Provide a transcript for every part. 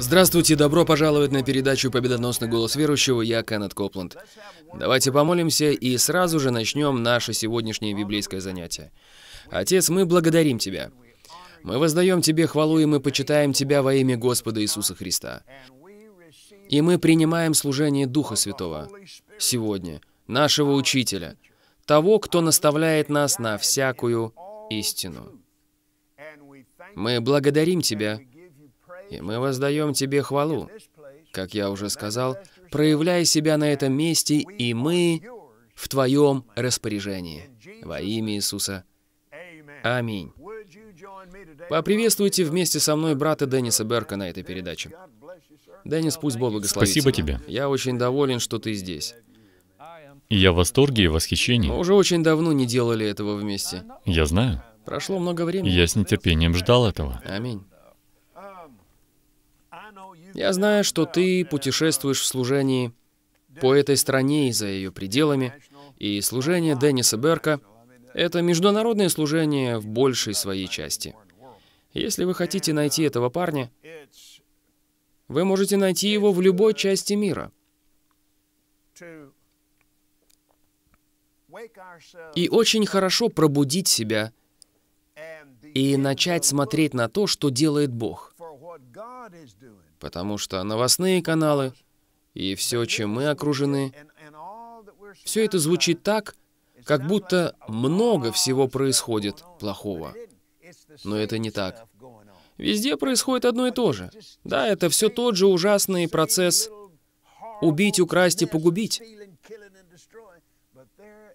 Здравствуйте, добро пожаловать на передачу «Победоносный голос верующего». Я Кеннет Копланд. Давайте помолимся и сразу же начнем наше сегодняшнее библейское занятие. Отец, мы благодарим Тебя. Мы воздаем Тебе хвалу, и мы почитаем Тебя во имя Господа Иисуса Христа. И мы принимаем служение Духа Святого сегодня, нашего Учителя, того, кто наставляет нас на всякую истину. Мы благодарим Тебя, и мы воздаем тебе хвалу. Как я уже сказал, проявляй себя на этом месте, и мы в твоем распоряжении. Во имя Иисуса. Аминь. Поприветствуйте вместе со мной брата Денниса Берка на этой передаче. Деннис, пусть Бог благословит. Спасибо тебе. Я очень доволен, что ты здесь. Я в восторге и восхищении. Мы уже очень давно не делали этого вместе. Я знаю. Прошло много времени. Я с нетерпением ждал этого. Аминь. Я знаю, что ты путешествуешь в служении по этой стране и за ее пределами, и служение Денниса Берка — это международное служение в большей своей части. Если вы хотите найти этого парня, вы можете найти его в любой части мира. И очень хорошо пробудить себя и начать смотреть на то, что делает Бог потому что новостные каналы и все, чем мы окружены, все это звучит так, как будто много всего происходит плохого. Но это не так. Везде происходит одно и то же. Да, это все тот же ужасный процесс убить, украсть и погубить.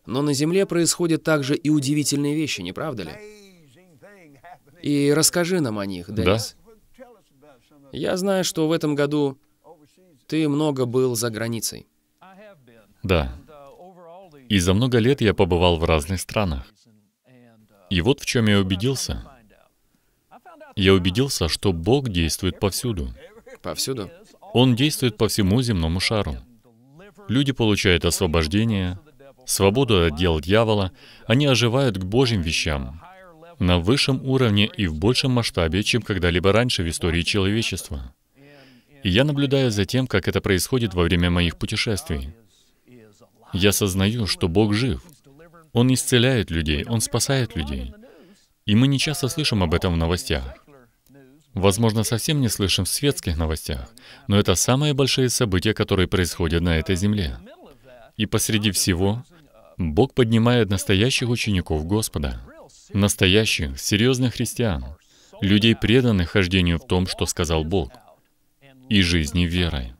Но на Земле происходят также и удивительные вещи, не правда ли? И расскажи нам о них, Денис. Да. Я знаю, что в этом году ты много был за границей. Да. И за много лет я побывал в разных странах. И вот в чем я убедился. Я убедился, что Бог действует повсюду. Повсюду? Он действует по всему земному шару. Люди получают освобождение, свободу от дел дьявола, они оживают к Божьим вещам, на высшем уровне и в большем масштабе, чем когда-либо раньше в истории человечества. И я наблюдаю за тем, как это происходит во время моих путешествий. Я сознаю, что Бог жив. Он исцеляет людей, Он спасает людей. И мы не часто слышим об этом в новостях. Возможно, совсем не слышим в светских новостях, но это самые большие события, которые происходят на этой земле. И посреди всего Бог поднимает настоящих учеников Господа настоящих, серьезных христиан, людей, преданных хождению в том, что сказал Бог, и жизни верой.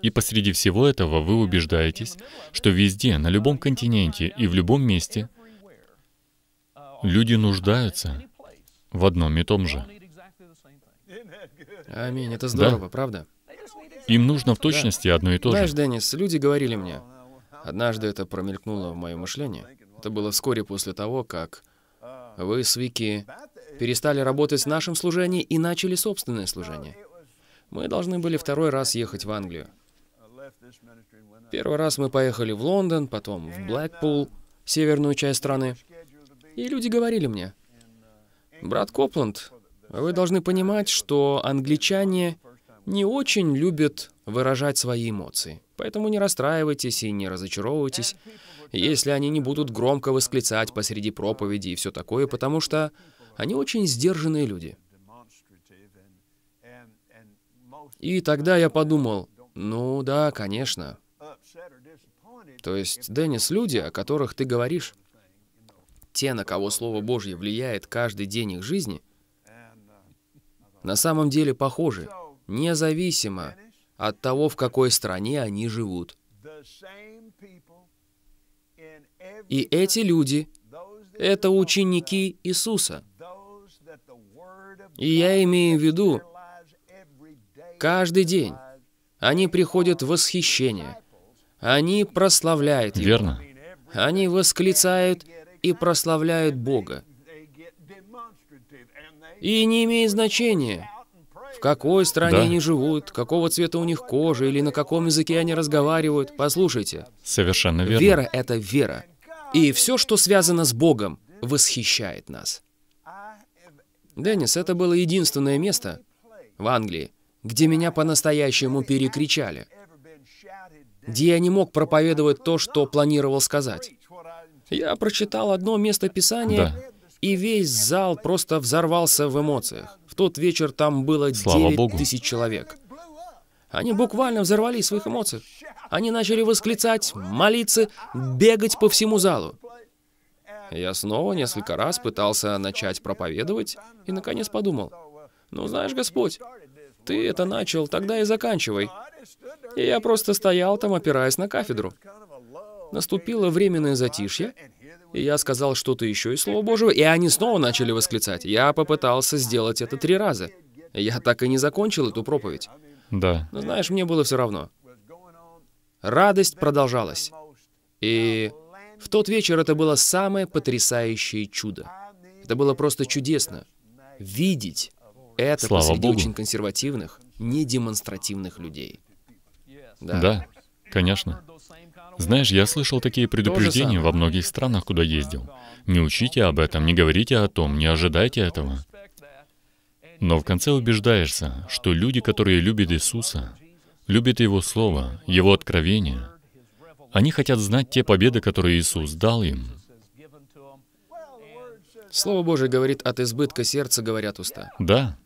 И посреди всего этого вы убеждаетесь, что везде, на любом континенте и в любом месте люди нуждаются в одном и том же. Аминь, это здорово, да? правда? Им нужно в точности да. одно и то Знаешь, же. Знаешь, Деннис, люди говорили мне, однажды это промелькнуло в моем мышлении. Это было вскоре после того, как вы с Вики перестали работать в нашем служении и начали собственное служение. Мы должны были второй раз ехать в Англию. Первый раз мы поехали в Лондон, потом в Блэкпул, северную часть страны. И люди говорили мне, «Брат Копланд, вы должны понимать, что англичане не очень любят выражать свои эмоции. Поэтому не расстраивайтесь и не разочаровывайтесь, если они не будут громко восклицать посреди проповеди и все такое, потому что они очень сдержанные люди. И тогда я подумал, ну да, конечно. То есть, Деннис, люди, о которых ты говоришь, те, на кого Слово Божье влияет каждый день их жизни, на самом деле похожи независимо от того, в какой стране они живут. И эти люди — это ученики Иисуса. И я имею в виду, каждый день они приходят в восхищение, они прославляют Его. Верно. Они восклицают и прославляют Бога. И не имеет значения, какой стране да. они живут, какого цвета у них кожа или на каком языке они разговаривают. Послушайте. Совершенно верно. Вера — это вера. И все, что связано с Богом, восхищает нас. Деннис, это было единственное место в Англии, где меня по-настоящему перекричали, где я не мог проповедовать то, что планировал сказать. Я прочитал одно место Писания, да. И весь зал просто взорвался в эмоциях. В тот вечер там было Слава 9 тысяч человек. Они буквально взорвались в своих эмоциях. Они начали восклицать, молиться, бегать по всему залу. Я снова несколько раз пытался начать проповедовать и, наконец, подумал, «Ну, знаешь, Господь, ты это начал, тогда и заканчивай». И я просто стоял там, опираясь на кафедру. Наступило временное затишье, я сказал что-то еще из Слова Божьего, и они снова начали восклицать. Я попытался сделать это три раза. Я так и не закончил эту проповедь. Да. Но знаешь, мне было все равно. Радость продолжалась. И в тот вечер это было самое потрясающее чудо. Это было просто чудесно. Видеть это Слава посреди Богу. очень консервативных, недемонстративных людей. Да. да, конечно. Знаешь, я слышал такие предупреждения во многих странах, куда ездил. Не учите об этом, не говорите о том, не ожидайте этого. Но в конце убеждаешься, что люди, которые любят Иисуса, любят Его Слово, Его откровение, они хотят знать те победы, которые Иисус дал им. Слово Божие говорит, от избытка сердца говорят уста. Да.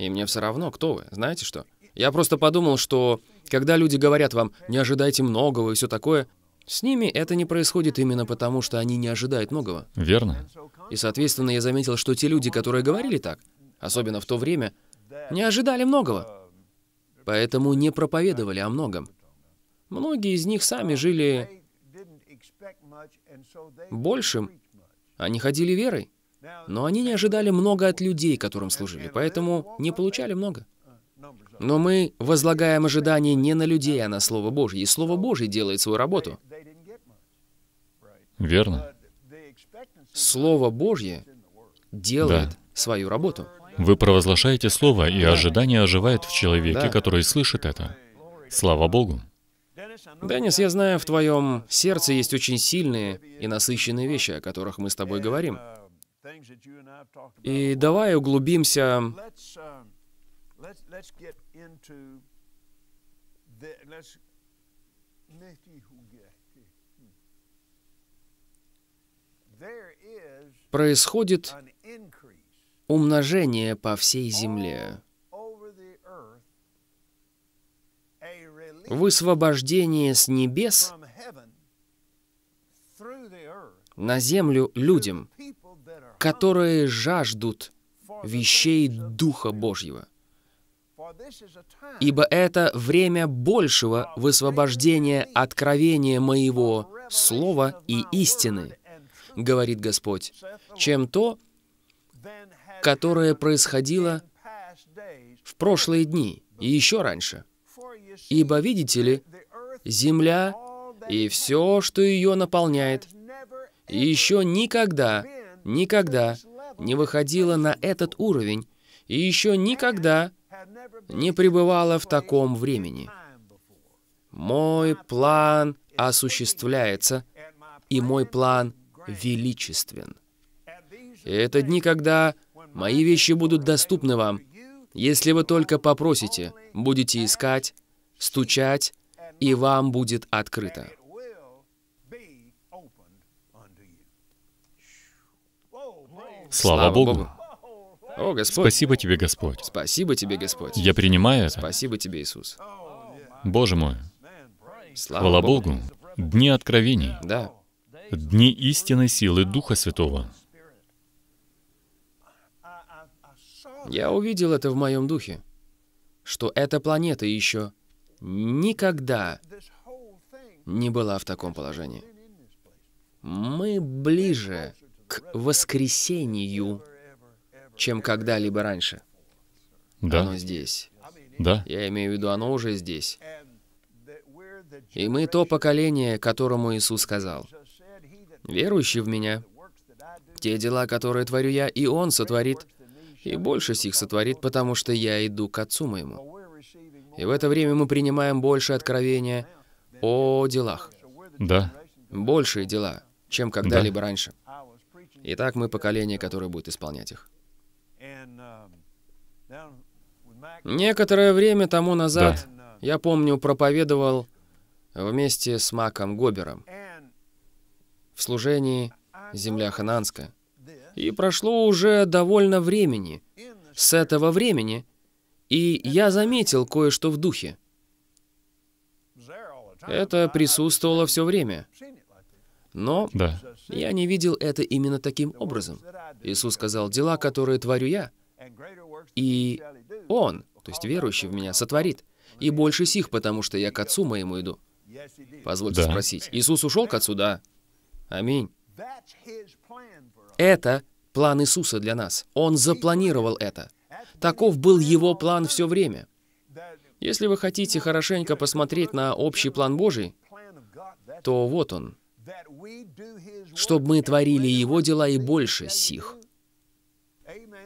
И мне все равно, кто вы. Знаете что? Я просто подумал, что когда люди говорят вам «не ожидайте многого» и все такое, с ними это не происходит именно потому, что они не ожидают многого. Верно. И, соответственно, я заметил, что те люди, которые говорили так, особенно в то время, не ожидали многого. Поэтому не проповедовали о многом. Многие из них сами жили большим. Они ходили верой. Но они не ожидали много от людей, которым служили, поэтому не получали много. Но мы возлагаем ожидания не на людей, а на Слово Божье. И Слово Божье делает свою работу. Верно. Слово Божье делает да. свою работу. Вы провозглашаете Слово, и ожидание оживает в человеке, да. который слышит это. Слава Богу. Деннис, я знаю, в твоем сердце есть очень сильные и насыщенные вещи, о которых мы с тобой говорим. И давай углубимся Let's, let's get into the, let's, происходит умножение по всей земле, высвобождение с небес на землю людям, которые жаждут вещей Духа Божьего – Ибо это время большего высвобождения откровения моего слова и истины, говорит Господь, чем то, которое происходило в прошлые дни и еще раньше. Ибо, видите ли, земля и все, что ее наполняет, еще никогда, никогда не выходила на этот уровень, и еще никогда не пребывала в таком времени. Мой план осуществляется, и мой план величествен. И это дни, когда мои вещи будут доступны вам, если вы только попросите, будете искать, стучать, и вам будет открыто. Слава Богу! О, Господь. Спасибо тебе, Господь. Спасибо тебе, Господь. Я принимаю это. Спасибо тебе, Иисус. Боже мой. Слава Хвала Богу. Богу. Дни откровений. Да. Дни истинной силы Духа Святого. Я увидел это в моем духе, что эта планета еще никогда не была в таком положении. Мы ближе к воскресению чем когда-либо раньше. Да. Оно здесь. Да. Я имею в виду, оно уже здесь. И мы то поколение, которому Иисус сказал, «Верующий в Меня, те дела, которые творю я, и Он сотворит, и больше сих сотворит, потому что я иду к Отцу моему». И в это время мы принимаем больше откровения о делах. Да. Большие дела, чем когда-либо да. раньше. Итак, мы поколение, которое будет исполнять их. Некоторое время тому назад, да. я помню, проповедовал вместе с Маком Гобером в служении «Земля Хананска». И прошло уже довольно времени с этого времени, и я заметил кое-что в духе. Это присутствовало все время. Но да. я не видел это именно таким образом. Иисус сказал, «Дела, которые творю я, и Он то есть верующий в меня, сотворит, и больше сих, потому что я к Отцу моему иду». Позвольте да. спросить, Иисус ушел к Отцу? Да. Аминь. Это план Иисуса для нас. Он запланировал это. Таков был его план все время. Если вы хотите хорошенько посмотреть на общий план Божий, то вот он. Чтобы мы творили его дела и больше сих.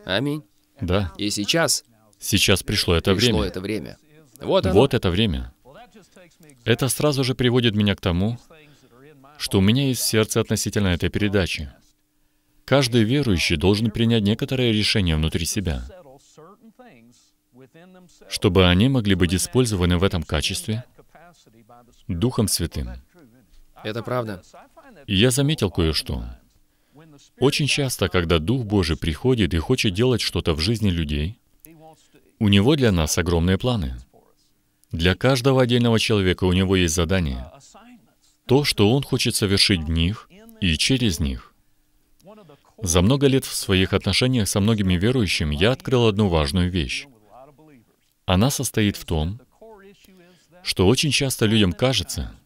Аминь. Да. И сейчас Сейчас пришло это пришло время. это время. Вот, оно. вот это время. Это сразу же приводит меня к тому, что у меня есть сердце относительно этой передачи. Каждый верующий должен принять некоторые решения внутри себя, чтобы они могли быть использованы в этом качестве Духом Святым. Это правда. я заметил кое-что. Очень часто, когда Дух Божий приходит и хочет делать что-то в жизни людей, у него для нас огромные планы. Для каждого отдельного человека у него есть задание. То, что он хочет совершить в них и через них. За много лет в своих отношениях со многими верующими я открыл одну важную вещь. Она состоит в том, что очень часто людям кажется,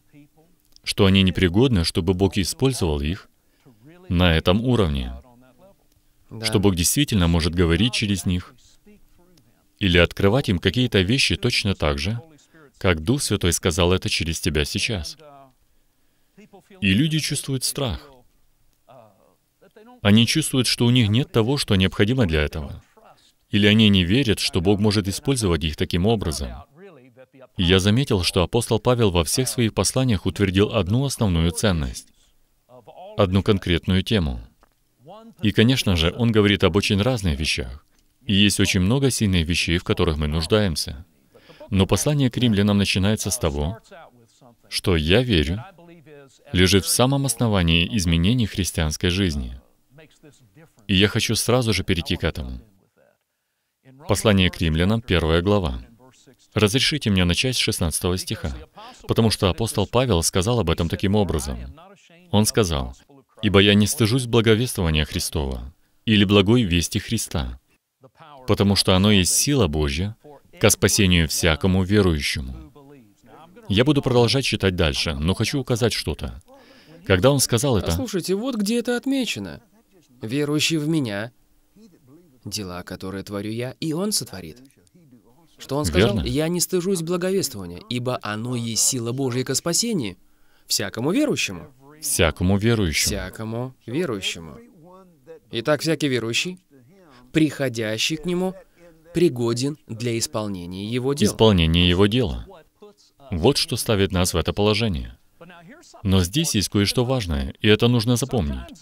что они непригодны, чтобы Бог использовал их на этом уровне, да. что Бог действительно может говорить через них, или открывать им какие-то вещи точно так же, как Дух Святой сказал это через тебя сейчас. И люди чувствуют страх. Они чувствуют, что у них нет того, что необходимо для этого. Или они не верят, что Бог может использовать их таким образом. И я заметил, что апостол Павел во всех своих посланиях утвердил одну основную ценность, одну конкретную тему. И, конечно же, он говорит об очень разных вещах. И есть очень много сильных вещей, в которых мы нуждаемся. Но послание к римлянам начинается с того, что «я верю» лежит в самом основании изменений христианской жизни. И я хочу сразу же перейти к этому. Послание к римлянам, первая глава. Разрешите мне начать с 16 стиха, потому что апостол Павел сказал об этом таким образом. Он сказал, «Ибо я не стыжусь благовествования Христова или благой вести Христа, потому что оно есть сила Божья ко спасению всякому верующему. Я буду продолжать читать дальше, но хочу указать что-то. Когда он сказал это... Слушайте, вот где это отмечено. Верующий в меня, дела, которые творю я, и он сотворит. Что он сказал? Верно. «Я не стыжусь благовествования, ибо оно есть сила Божья ко спасению всякому верующему». Всякому верующему. Всякому верующему. Итак, всякий верующий приходящий к Нему пригоден для исполнения Его дела. Исполнение Его дела. Вот что ставит нас в это положение. Но здесь есть кое-что важное, и это нужно запомнить.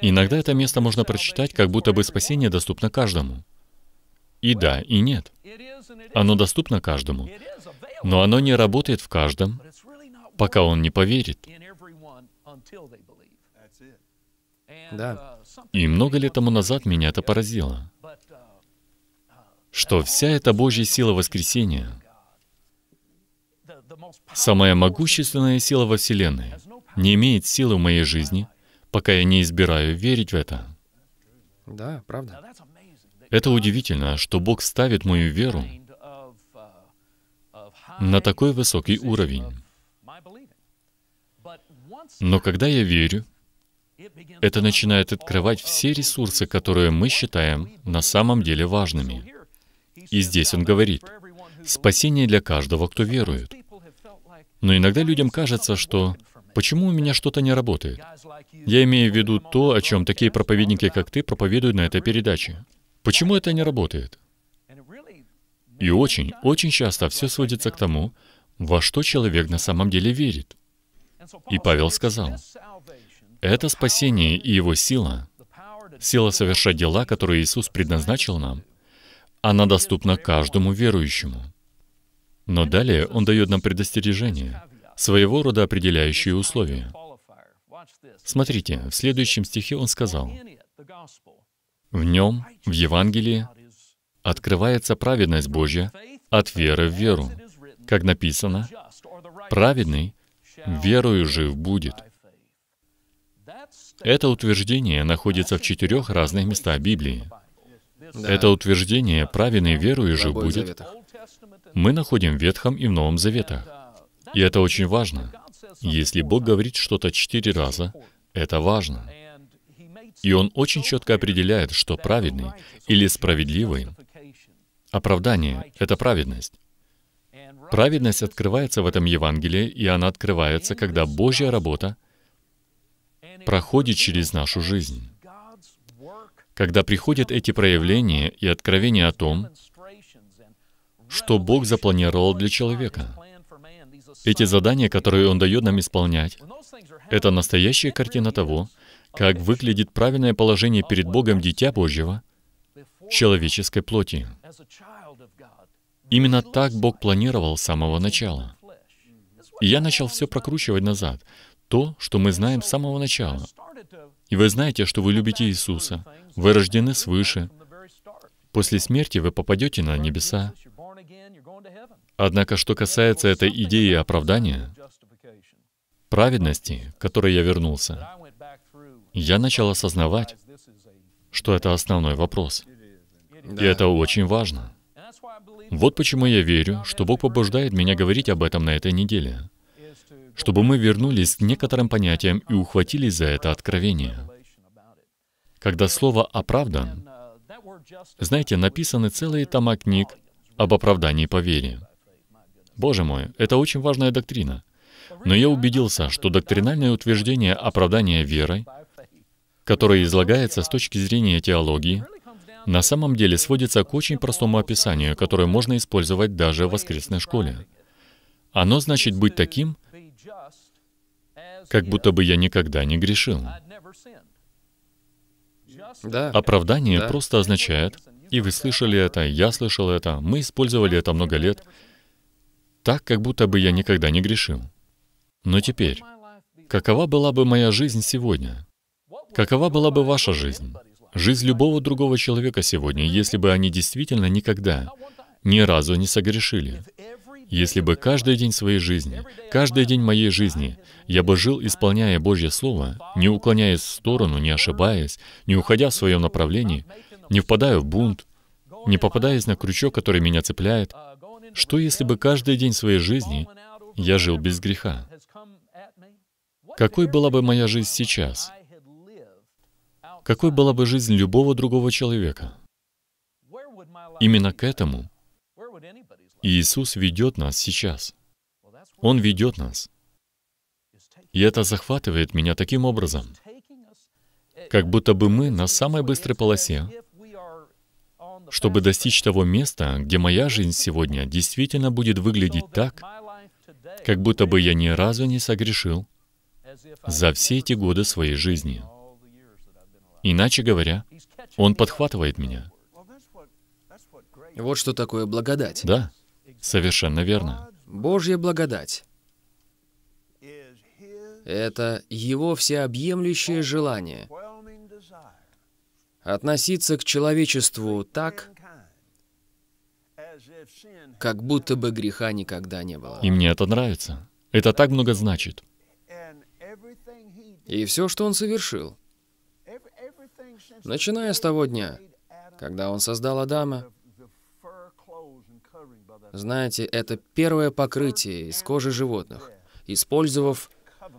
Иногда это место можно прочитать, как будто бы спасение доступно каждому. И да, и нет. Оно доступно каждому, но оно не работает в каждом, пока он не поверит. Да. И много лет тому назад меня это поразило, что вся эта Божья сила воскресения, самая могущественная сила во Вселенной, не имеет силы в моей жизни, пока я не избираю верить в это. Да, правда. Это удивительно, что Бог ставит мою веру на такой высокий уровень. Но когда я верю, это начинает открывать все ресурсы, которые мы считаем на самом деле важными. И здесь он говорит, спасение для каждого, кто верует. Но иногда людям кажется, что почему у меня что-то не работает? Я имею в виду то, о чем такие проповедники, как ты, проповедуют на этой передаче. Почему это не работает? И очень, очень часто все сводится к тому, во что человек на самом деле верит. И Павел сказал, это спасение и Его сила, сила совершать дела, которые Иисус предназначил нам, она доступна каждому верующему. Но далее Он дает нам предостережение, своего рода определяющие условия. Смотрите, в следующем стихе Он сказал, «В нем, в Евангелии, открывается праведность Божья от веры в веру. Как написано, праведный верою жив будет. Это утверждение находится в четырех разных местах Библии. Да. Это утверждение праведный верующий будет. Мы находим в Ветхом и в Новом Заветах. И это очень важно. Если Бог говорит что-то четыре раза, это важно. И Он очень четко определяет, что праведный или справедливый Оправдание — это праведность. Праведность открывается в этом Евангелии, и она открывается, когда Божья работа — проходит через нашу жизнь. Когда приходят эти проявления и откровения о том, что Бог запланировал для человека, эти задания, которые Он дает нам исполнять, это настоящая картина того, как выглядит правильное положение перед Богом Дитя Божьего, человеческой плоти. Именно так Бог планировал с самого начала. И я начал все прокручивать назад, то, что мы знаем с самого начала. И вы знаете, что вы любите Иисуса. Вы рождены свыше. После смерти вы попадете на небеса. Однако, что касается этой идеи оправдания, праведности, к которой я вернулся, я начал осознавать, что это основной вопрос. И это очень важно. Вот почему я верю, что Бог побуждает меня говорить об этом на этой неделе чтобы мы вернулись к некоторым понятиям и ухватились за это откровение. Когда слово «оправдан», знаете, написаны целые тома книг об оправдании по вере. Боже мой, это очень важная доктрина. Но я убедился, что доктринальное утверждение оправдания верой, которое излагается с точки зрения теологии, на самом деле сводится к очень простому описанию, которое можно использовать даже в воскресной школе. Оно значит быть таким, как будто бы я никогда не грешил. Да. Оправдание да. просто означает, и вы слышали это, я слышал это, мы использовали это много лет, так, как будто бы я никогда не грешил. Но теперь, какова была бы моя жизнь сегодня? Какова была бы ваша жизнь? Жизнь любого другого человека сегодня, если бы они действительно никогда, ни разу не согрешили. Если бы каждый день своей жизни, каждый день моей жизни, я бы жил, исполняя Божье Слово, не уклоняясь в сторону, не ошибаясь, не уходя в свое направление, не впадая в бунт, не попадаясь на крючок, который меня цепляет, что если бы каждый день своей жизни я жил без греха? Какой была бы моя жизнь сейчас? Какой была бы жизнь любого другого человека? Именно к этому Иисус ведет нас сейчас. Он ведет нас. И это захватывает меня таким образом, как будто бы мы на самой быстрой полосе, чтобы достичь того места, где моя жизнь сегодня действительно будет выглядеть так, как будто бы я ни разу не согрешил за все эти годы своей жизни. Иначе говоря, Он подхватывает меня. Вот что такое благодать. Да. Совершенно верно. Божья благодать. Это Его всеобъемлющее желание относиться к человечеству так, как будто бы греха никогда не было. И мне это нравится. Это так много значит. И все, что он совершил, начиная с того дня, когда он создал Адама, знаете, это первое покрытие из кожи животных, использовав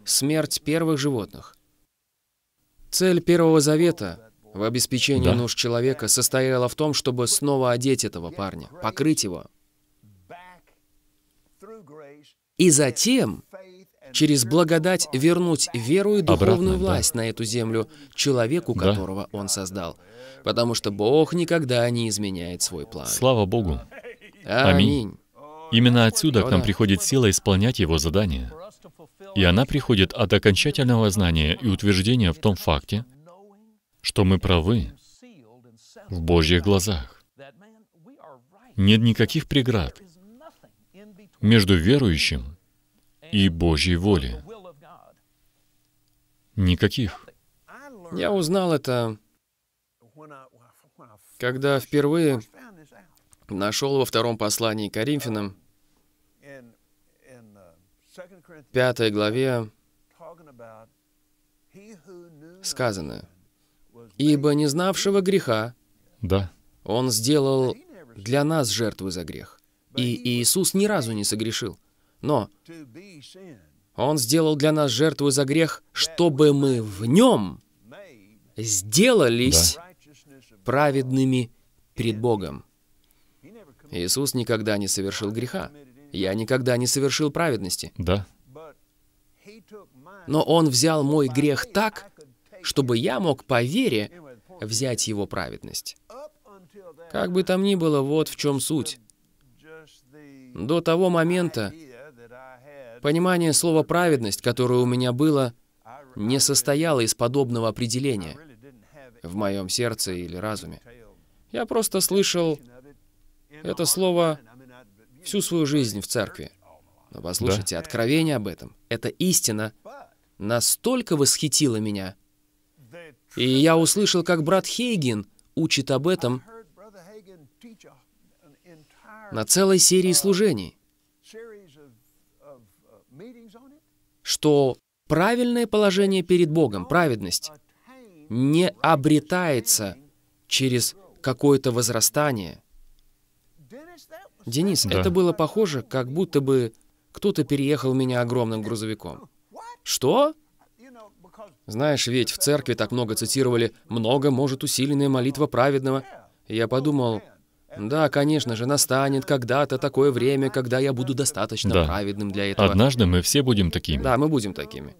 смерть первых животных. Цель Первого Завета в обеспечении да. нужд человека состояла в том, чтобы снова одеть этого парня, покрыть его. И затем, через благодать, вернуть веру и духовную Обратно, власть да. на эту землю человеку, которого да. он создал. Потому что Бог никогда не изменяет свой план. Слава Богу. Аминь. Именно отсюда к нам приходит сила исполнять Его задание. И она приходит от окончательного знания и утверждения в том факте, что мы правы в Божьих глазах. Нет никаких преград между верующим и Божьей волей. Никаких. Я узнал это, когда впервые нашел во втором послании к Коринфянам, пятой главе, сказано, «Ибо не знавшего греха, да. он сделал для нас жертву за грех». И Иисус ни разу не согрешил. Но он сделал для нас жертву за грех, чтобы мы в нем сделались да. праведными пред Богом. Иисус никогда не совершил греха. Я никогда не совершил праведности. Да. Но Он взял мой грех так, чтобы я мог по вере взять его праведность. Как бы там ни было, вот в чем суть. До того момента понимание слова «праведность», которое у меня было, не состояло из подобного определения в моем сердце или разуме. Я просто слышал это слово всю свою жизнь в церкви. Но послушайте, да. откровение об этом, Это истина настолько восхитило меня. И я услышал, как брат Хейгин учит об этом на целой серии служений, что правильное положение перед Богом, праведность, не обретается через какое-то возрастание – Денис, да. это было похоже, как будто бы кто-то переехал меня огромным грузовиком. Что? Знаешь, ведь в церкви так много цитировали «много может усиленная молитва праведного». я подумал, да, конечно же, настанет когда-то такое время, когда я буду достаточно да. праведным для этого. Однажды мы все будем такими. Да, мы будем такими.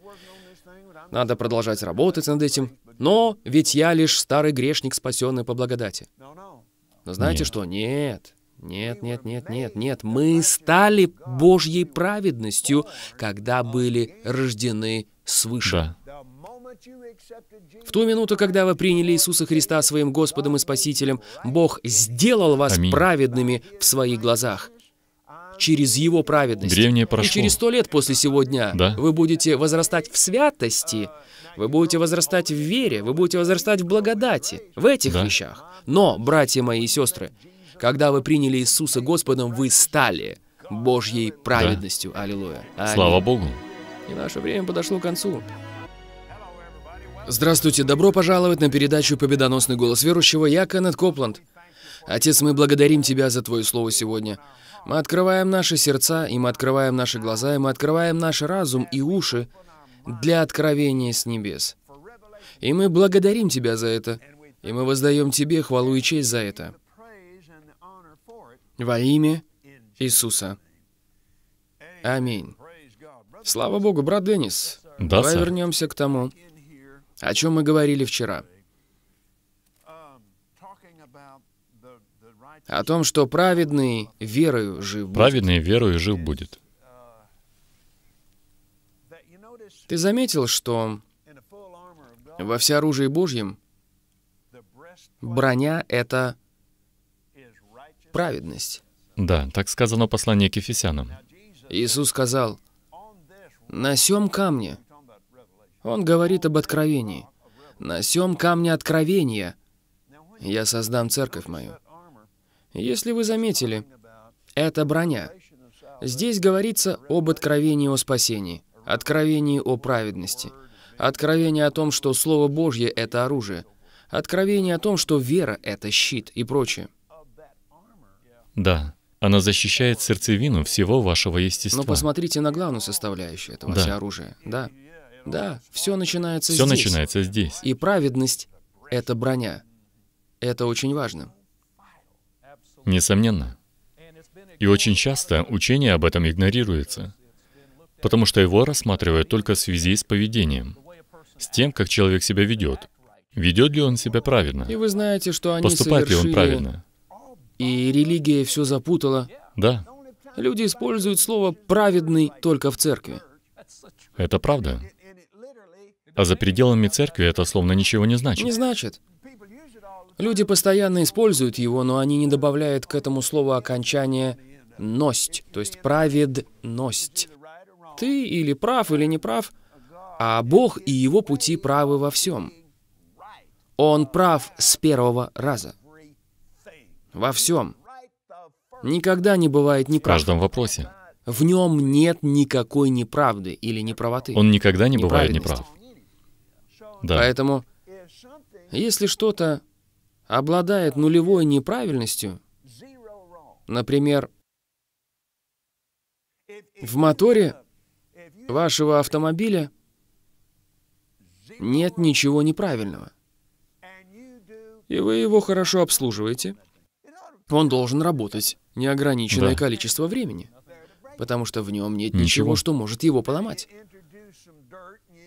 Надо продолжать работать над этим. Но ведь я лишь старый грешник, спасенный по благодати. Но знаете Нет. что? Нет. Нет, нет, нет, нет, нет. Мы стали Божьей праведностью, когда были рождены свыше. Да. В ту минуту, когда вы приняли Иисуса Христа своим Господом и Спасителем, Бог сделал вас Аминь. праведными в своих глазах. Через Его праведность. Древнее прошло. И через сто лет после сегодня да? вы будете возрастать в святости, вы будете возрастать в вере, вы будете возрастать в благодати, в этих да? вещах. Но, братья мои и сестры, когда вы приняли Иисуса Господом, вы стали Божьей праведностью. Да. Аллилуйя. Аллилуйя. Слава Богу. И наше время подошло к концу. Здравствуйте, добро пожаловать на передачу «Победоносный голос верующего». Я Кеннет Копланд. Отец, мы благодарим Тебя за Твое Слово сегодня. Мы открываем наши сердца, и мы открываем наши глаза, и мы открываем наш разум и уши для откровения с небес. И мы благодарим Тебя за это, и мы воздаем Тебе хвалу и честь за это. Во имя Иисуса. Аминь. Слава Богу, брат Деннис. Да, Давай сэр. вернемся к тому, о чем мы говорили вчера. О том, что праведный верою жив будет. Праведный верою жив будет. Ты заметил, что во всеоружии Божьем броня — это праведность. Да, так сказано в к Ефесянам. Иисус сказал, «На сем камне». Он говорит об откровении. «На сем камне откровения я создам церковь мою». Если вы заметили, это броня. Здесь говорится об откровении о спасении, откровении о праведности, откровении о том, что Слово Божье — это оружие, откровении о том, что вера — это щит и прочее. Да. Она защищает сердцевину всего вашего естества. Но ну, посмотрите на главную составляющую этого да. оружия. Да. Да, все начинается все здесь. Все начинается здесь. И праведность — это броня. Это очень важно. Несомненно. И очень часто учение об этом игнорируется, потому что его рассматривают только в связи с поведением, с тем, как человек себя ведет. Ведет ли он себя правильно? И вы знаете, что они Поступает совершили... ли он правильно? И религия все запутала. Да. Люди используют слово «праведный» только в церкви. Это правда. А за пределами церкви это словно ничего не значит. Не значит. Люди постоянно используют его, но они не добавляют к этому слову окончание «ность», то есть «праведность». Ты или прав, или не прав, а Бог и его пути правы во всем. Он прав с первого раза. Во всем. Никогда не бывает неправды. В каждом вопросе. В нем нет никакой неправды или неправоты. Он никогда не бывает неправ. Да. Поэтому, если что-то обладает нулевой неправильностью, например, в моторе вашего автомобиля нет ничего неправильного. И вы его хорошо обслуживаете – он должен работать неограниченное да. количество времени, потому что в нем нет ничего. ничего, что может его поломать.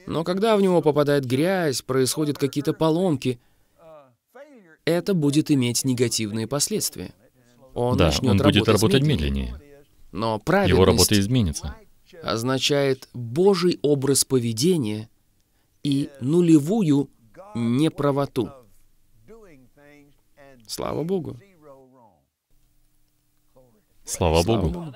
Но когда в него попадает грязь, происходят какие-то поломки, это будет иметь негативные последствия. Он да, начнет он будет работать, медленнее. Но правильность его работа изменится. Означает Божий образ поведения и нулевую неправоту. Слава Богу. Слава Богу.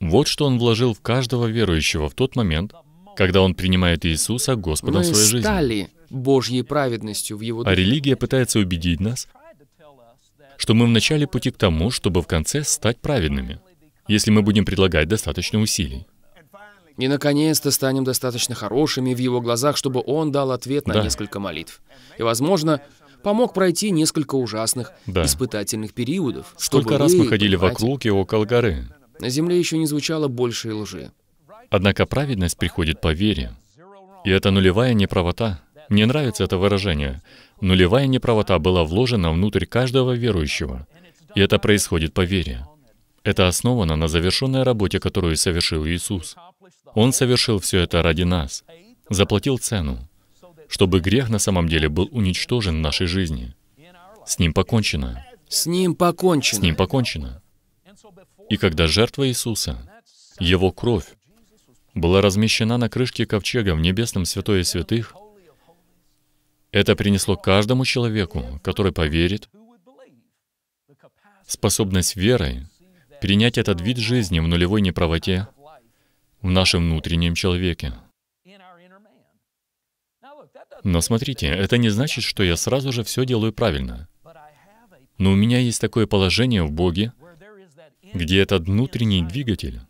Вот что он вложил в каждого верующего в тот момент, когда он принимает Иисуса Господом Мы своей жизни. Мы стали Божьей праведностью в Его А религия пытается убедить нас, что мы в начале пути к тому, чтобы в конце стать праведными, если мы будем предлагать достаточно усилий. И, наконец-то, станем достаточно хорошими в Его глазах, чтобы Он дал ответ на да. несколько молитв. И, возможно, помог пройти несколько ужасных да. испытательных периодов. Сколько раз мы ходили понимаете, вокруг и около горы? На земле еще не звучало больше лжи. Однако праведность приходит по вере. И это нулевая неправота. Мне нравится это выражение. Нулевая неправота была вложена внутрь каждого верующего. И это происходит по вере. Это основано на завершенной работе, которую совершил Иисус. Он совершил все это ради нас, заплатил цену чтобы грех на самом деле был уничтожен в нашей жизни. С ним покончено. С ним покончено. С ним покончено. И когда жертва Иисуса, Его кровь, была размещена на крышке ковчега в небесном святое святых, это принесло каждому человеку, который поверит, способность верой принять этот вид жизни в нулевой неправоте в нашем внутреннем человеке, но смотрите, это не значит, что я сразу же все делаю правильно. Но у меня есть такое положение в Боге, где этот внутренний двигатель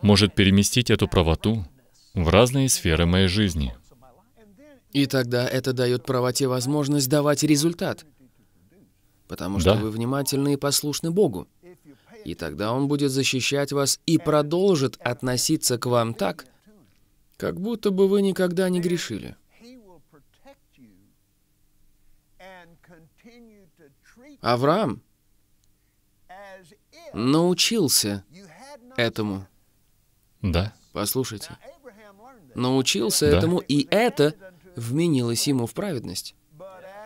может переместить эту правоту в разные сферы моей жизни. И тогда это дает правоте возможность давать результат, потому что да. вы внимательны и послушны Богу. И тогда Он будет защищать вас и продолжит относиться к вам так, как будто бы вы никогда не грешили. Авраам научился этому. Да. Послушайте. Научился да. этому, и это вменилось ему в праведность.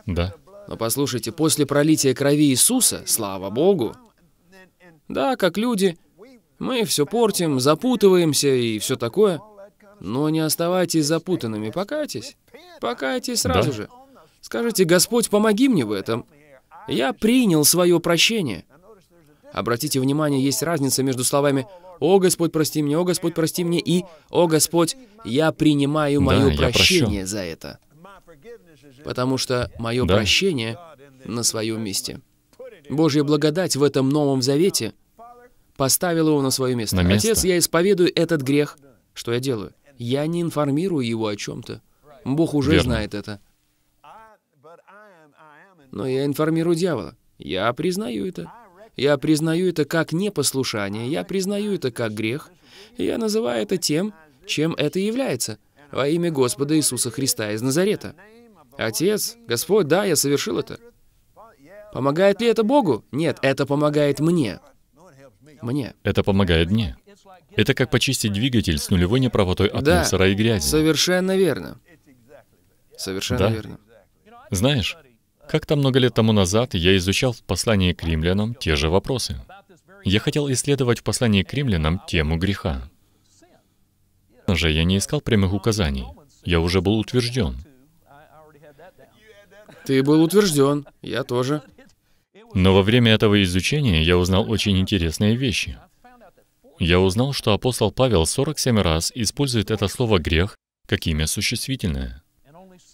Да. Но послушайте, после пролития крови Иисуса, слава Богу, да, как люди, мы все портим, запутываемся и все такое — но не оставайтесь запутанными, покайтесь. Покайтесь сразу да? же. Скажите, Господь, помоги мне в этом. Я принял свое прощение. Обратите внимание, есть разница между словами «О, Господь, прости мне», «О, Господь, прости мне» и «О, Господь, я принимаю мое да, прощение за это». Потому что мое да? прощение на своем месте. Божья благодать в этом Новом Завете поставила его на свое место. На место. Отец, я исповедую этот грех. Что я делаю? Я не информирую его о чем-то. Бог уже Верно. знает это. Но я информирую дьявола. Я признаю это. Я признаю это как непослушание, я признаю это как грех. Я называю это тем, чем это является, во имя Господа Иисуса Христа из Назарета. Отец, Господь, да, я совершил это. Помогает ли это Богу? Нет, это помогает мне. Мне. Это помогает мне. Это как почистить двигатель с нулевой неправотой от да, мусора и грязи. совершенно верно. Совершенно да. верно. Знаешь, как-то много лет тому назад я изучал в послании к римлянам те же вопросы. Я хотел исследовать в послании к римлянам тему греха. Но Же я не искал прямых указаний. Я уже был утвержден. Ты был утвержден, я тоже. Но во время этого изучения я узнал очень интересные вещи. Я узнал, что апостол Павел 47 раз использует это слово «грех» как имя существительное.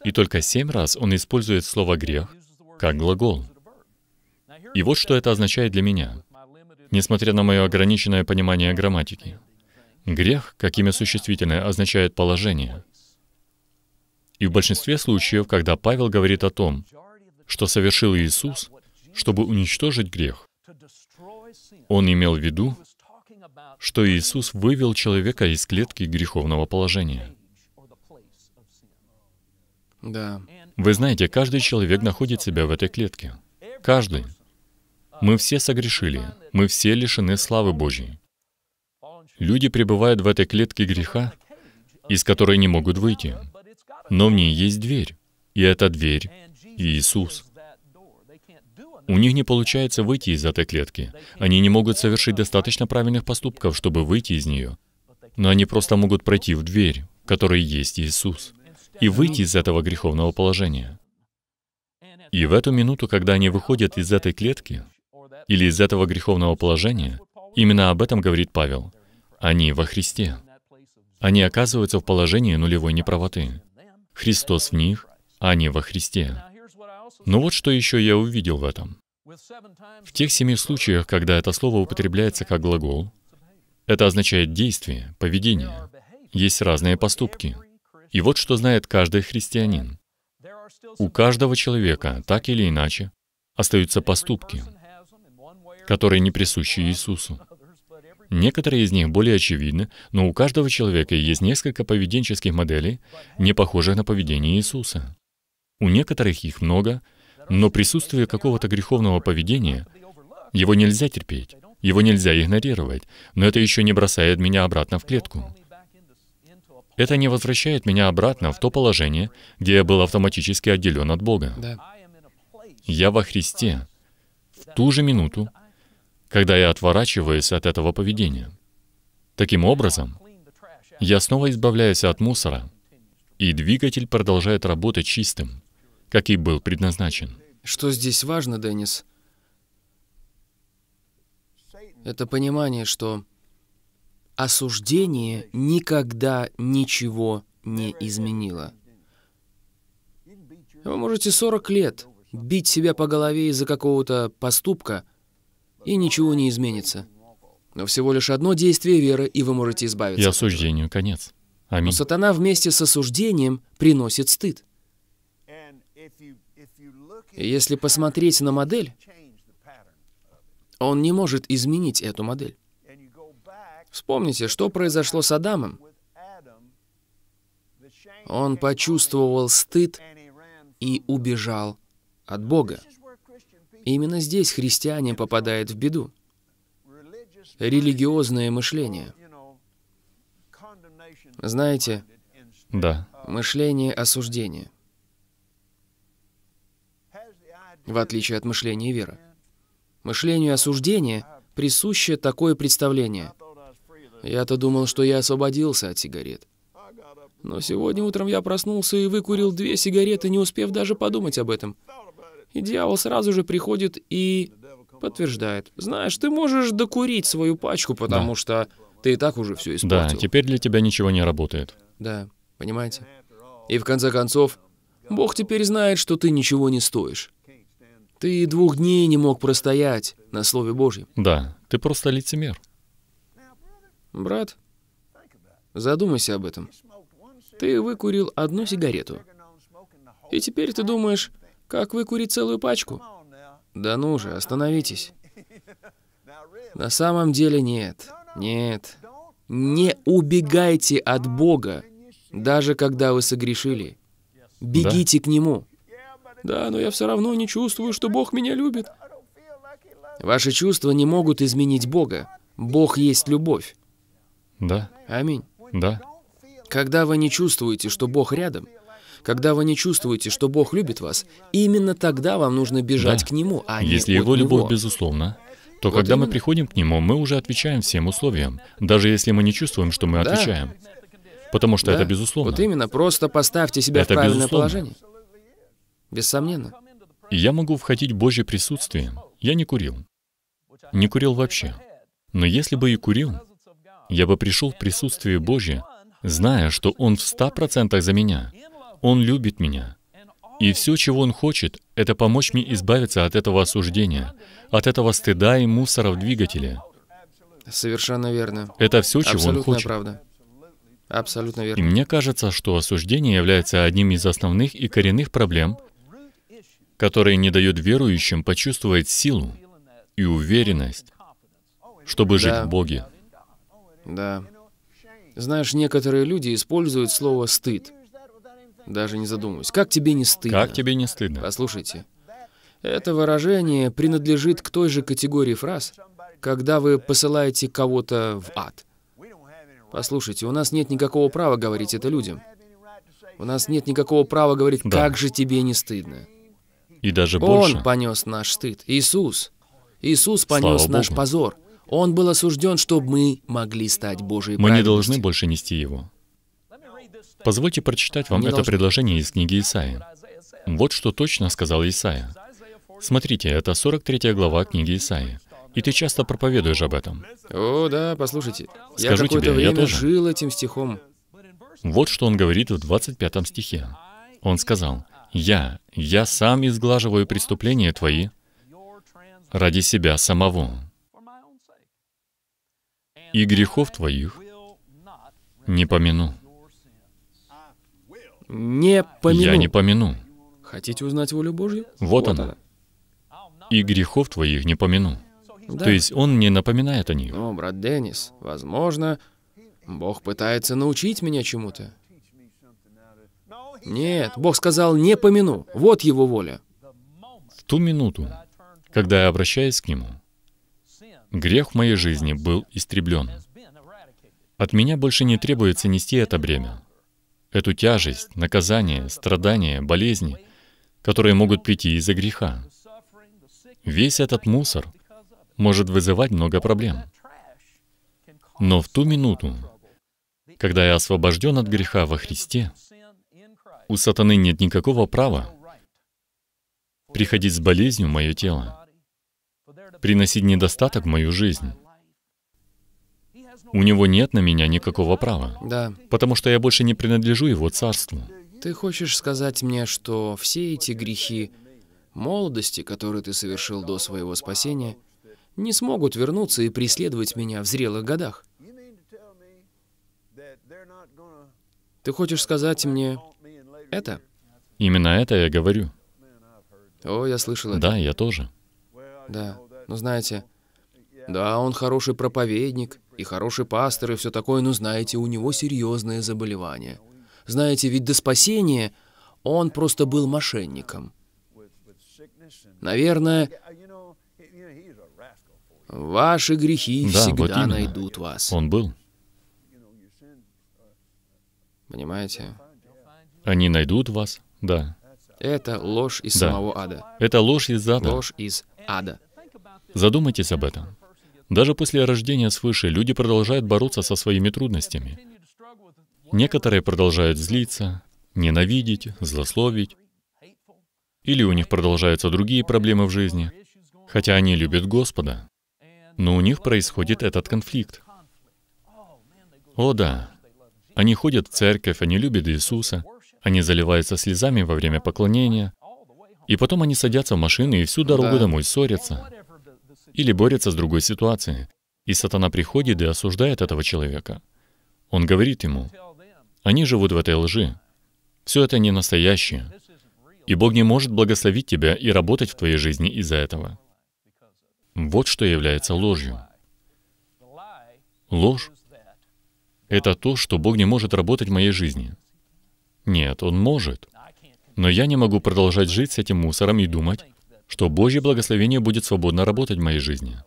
И только семь раз он использует слово «грех» как глагол. И вот что это означает для меня, несмотря на мое ограниченное понимание грамматики. Грех, как имя существительное, означает положение. И в большинстве случаев, когда Павел говорит о том, что совершил Иисус, чтобы уничтожить грех, он имел в виду что Иисус вывел человека из клетки греховного положения. Да. Вы знаете, каждый человек находит себя в этой клетке. Каждый. Мы все согрешили. Мы все лишены славы Божьей. Люди пребывают в этой клетке греха, из которой не могут выйти. Но в ней есть дверь. И эта дверь — Иисус. У них не получается выйти из этой клетки. Они не могут совершить достаточно правильных поступков, чтобы выйти из нее. Но они просто могут пройти в дверь, в которой есть Иисус, и выйти из этого греховного положения. И в эту минуту, когда они выходят из этой клетки или из этого греховного положения, именно об этом говорит Павел. Они во Христе. Они оказываются в положении нулевой неправоты. Христос в них, а они во Христе. Но ну вот что еще я увидел в этом. В тех семи случаях, когда это слово употребляется как глагол, это означает действие, поведение. Есть разные поступки. И вот что знает каждый христианин. У каждого человека, так или иначе, остаются поступки, которые не присущи Иисусу. Некоторые из них более очевидны, но у каждого человека есть несколько поведенческих моделей, не похожих на поведение Иисуса. У некоторых их много, но присутствие какого-то греховного поведения, его нельзя терпеть, его нельзя игнорировать, но это еще не бросает меня обратно в клетку. Это не возвращает меня обратно в то положение, где я был автоматически отделен от Бога. Да. Я во Христе в ту же минуту, когда я отворачиваюсь от этого поведения. Таким образом, я снова избавляюсь от мусора, и двигатель продолжает работать чистым как и был предназначен. Что здесь важно, Деннис? Это понимание, что осуждение никогда ничего не изменило. Вы можете 40 лет бить себя по голове из-за какого-то поступка, и ничего не изменится. Но всего лишь одно действие веры, и вы можете избавиться. И осуждению конец. Аминь. Но сатана вместе с осуждением приносит стыд. Если посмотреть на модель, он не может изменить эту модель. Вспомните, что произошло с Адамом. Он почувствовал стыд и убежал от Бога. Именно здесь христиане попадают в беду. Религиозное мышление. Знаете, да. Uh, мышление осуждения. в отличие от мышления веры. Мышлению осуждения присуще такое представление. Я-то думал, что я освободился от сигарет. Но сегодня утром я проснулся и выкурил две сигареты, не успев даже подумать об этом. И дьявол сразу же приходит и подтверждает. Знаешь, ты можешь докурить свою пачку, потому да. что ты и так уже все испортил. Да, теперь для тебя ничего не работает. Да, понимаете? И в конце концов, Бог теперь знает, что ты ничего не стоишь. Ты двух дней не мог простоять на Слове Божьем. Да, ты просто лицемер. Брат, задумайся об этом. Ты выкурил одну сигарету. И теперь ты думаешь, как выкурить целую пачку? Да ну же, остановитесь. На самом деле нет. Нет. Не убегайте от Бога, даже когда вы согрешили. Бегите да? к Нему. Да, но я все равно не чувствую, что Бог меня любит. Ваши чувства не могут изменить Бога. Бог есть любовь. Да. Аминь. Да. Когда вы не чувствуете, что Бог рядом, когда вы не чувствуете, что Бог любит вас, именно тогда вам нужно бежать да. к Нему, а не Если Его любовь него. безусловна, то вот когда именно. мы приходим к Нему, мы уже отвечаем всем условиям, даже если мы не чувствуем, что мы да. отвечаем. Потому что да. это безусловно. Вот именно, просто поставьте себя это в правильное безусловно. положение. Бессомненно. Я могу входить в Божье присутствие. Я не курил. Не курил вообще. Но если бы и курил, я бы пришел в присутствие Божье, зная, что Он в ста процентах за меня. Он любит меня. И все, чего Он хочет, это помочь мне избавиться от этого осуждения, от этого стыда и мусора в двигателе. Совершенно верно. Это все, чего Абсолютная Он хочет. правда. Абсолютно верно. И мне кажется, что осуждение является одним из основных и коренных проблем, которые не дают верующим почувствовать силу и уверенность, чтобы жить да. в Боге. Да. Знаешь, некоторые люди используют слово «стыд», даже не задумываясь. Как тебе не стыдно? Как тебе не стыдно? Послушайте, это выражение принадлежит к той же категории фраз, когда вы посылаете кого-то в ад. Послушайте, у нас нет никакого права говорить это людям. У нас нет никакого права говорить, да. как же тебе не стыдно. И даже Он больше. Он понес наш стыд. Иисус. Иисус понес Слава наш Богу. позор. Он был осужден, чтобы мы могли стать Божьей Мы не должны больше нести его. Позвольте прочитать вам не это должны. предложение из книги Исаия. Вот что точно сказал Исаия. Смотрите, это 43 глава книги Исаия. И ты часто проповедуешь об этом. О, да, послушайте. Я Скажу я тебе, время я тоже. жил этим стихом. Вот что он говорит в 25 стихе. Он сказал, я, я сам изглаживаю преступления твои ради себя самого. И грехов твоих не помяну. Не помяну. Я не помяну. Хотите узнать волю Божью? Вот, вот она. она. И грехов твоих не помяну. Да. То есть он не напоминает о них. Ну, брат Деннис, возможно, Бог пытается научить меня чему-то. Нет, Бог сказал, не помяну. Вот его воля. В ту минуту, когда я обращаюсь к Нему, грех в моей жизни был истреблен. От меня больше не требуется нести это бремя, эту тяжесть, наказание, страдания, болезни, которые могут прийти из-за греха. Весь этот мусор может вызывать много проблем. Но в ту минуту, когда я освобожден от греха во Христе, у сатаны нет никакого права приходить с болезнью в мое тело, приносить недостаток в мою жизнь. У него нет на меня никакого права. Да. Потому что я больше не принадлежу его царству. Ты хочешь сказать мне, что все эти грехи молодости, которые ты совершил до своего спасения, не смогут вернуться и преследовать меня в зрелых годах? Ты хочешь сказать мне, это? Именно это я говорю. О, я слышал это. Да, я тоже. Да, но ну, знаете, да, он хороший проповедник, и хороший пастор, и все такое, но знаете, у него серьезное заболевание. Знаете, ведь до спасения он просто был мошенником. Наверное, ваши грехи да, всегда вот именно. найдут вас. Он был. Понимаете? Они найдут вас, да. Это ложь из да. самого ада. Это ложь из ада. Ложь из ада. Задумайтесь об этом. Даже после рождения свыше люди продолжают бороться со своими трудностями. Некоторые продолжают злиться, ненавидеть, злословить. Или у них продолжаются другие проблемы в жизни, хотя они любят Господа. Но у них происходит этот конфликт. О да, они ходят в церковь, они любят Иисуса, они заливаются слезами во время поклонения, и потом они садятся в машину и всю дорогу домой ссорятся. Или борются с другой ситуацией. И сатана приходит и осуждает этого человека. Он говорит ему, они живут в этой лжи. Все это не настоящее. И Бог не может благословить тебя и работать в твоей жизни из-за этого. Вот что является ложью. Ложь — это то, что Бог не может работать в моей жизни. Нет, он может. Но я не могу продолжать жить с этим мусором и думать, что Божье благословение будет свободно работать в моей жизни.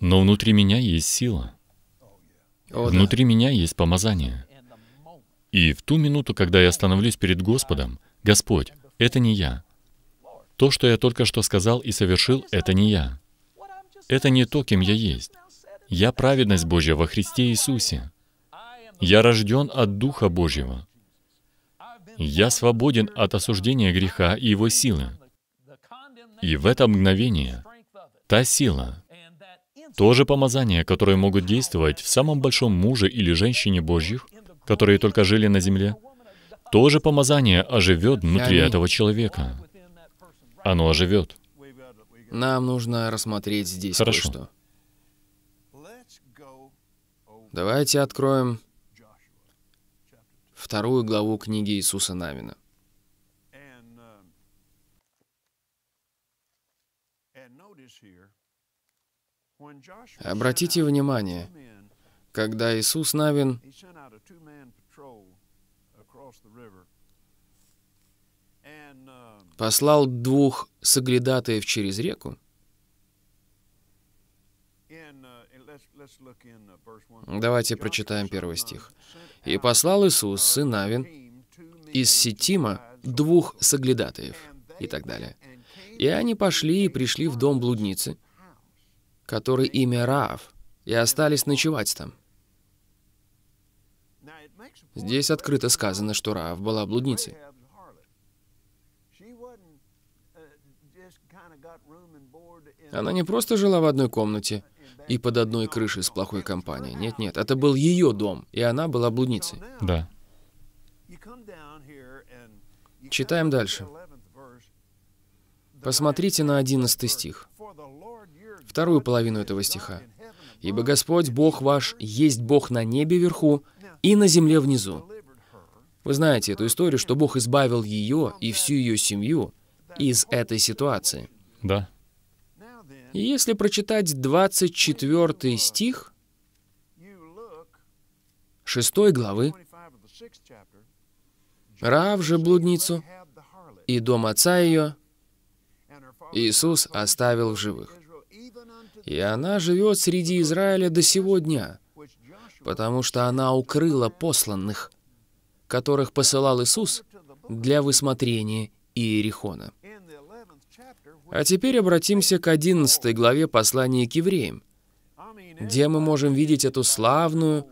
Но внутри меня есть сила. внутри меня есть помазание. И в ту минуту, когда я становлюсь перед Господом, Господь, это не я. То, что я только что сказал и совершил, это не я. Это не то, кем я есть. Я праведность Божья во Христе Иисусе. Я рожден от Духа Божьего. Я свободен от осуждения греха и его силы. И в это мгновение та сила, то же помазание, которые могут действовать в самом большом муже или женщине Божьих, которые только жили на земле, то же помазание оживет внутри этого человека. Оно оживет. Нам нужно рассмотреть здесь Хорошо. кое-что. Давайте откроем вторую главу книги Иисуса Навина. Обратите внимание, когда Иисус Навин послал двух соглядатаев через реку, Давайте прочитаем первый стих и послал Иисус, сын Навин, из Сетима двух соглядатаев» и так далее. И они пошли и пришли в дом блудницы, который имя Раав, и остались ночевать там. Здесь открыто сказано, что Раав была блудницей. Она не просто жила в одной комнате, и под одной крышей с плохой компанией. Нет, нет, это был ее дом, и она была блудницей. Да. Читаем дальше. Посмотрите на 11 стих. Вторую половину этого стиха. «Ибо Господь, Бог ваш, есть Бог на небе вверху и на земле внизу». Вы знаете эту историю, что Бог избавил ее и всю ее семью из этой ситуации. Да. И если прочитать 24 стих 6 главы, Рав же блудницу и дом отца ее Иисус оставил в живых. И она живет среди Израиля до сего дня, потому что она укрыла посланных, которых посылал Иисус для высмотрения Иерихона. А теперь обратимся к 11 главе послания к евреям, где мы можем видеть эту славную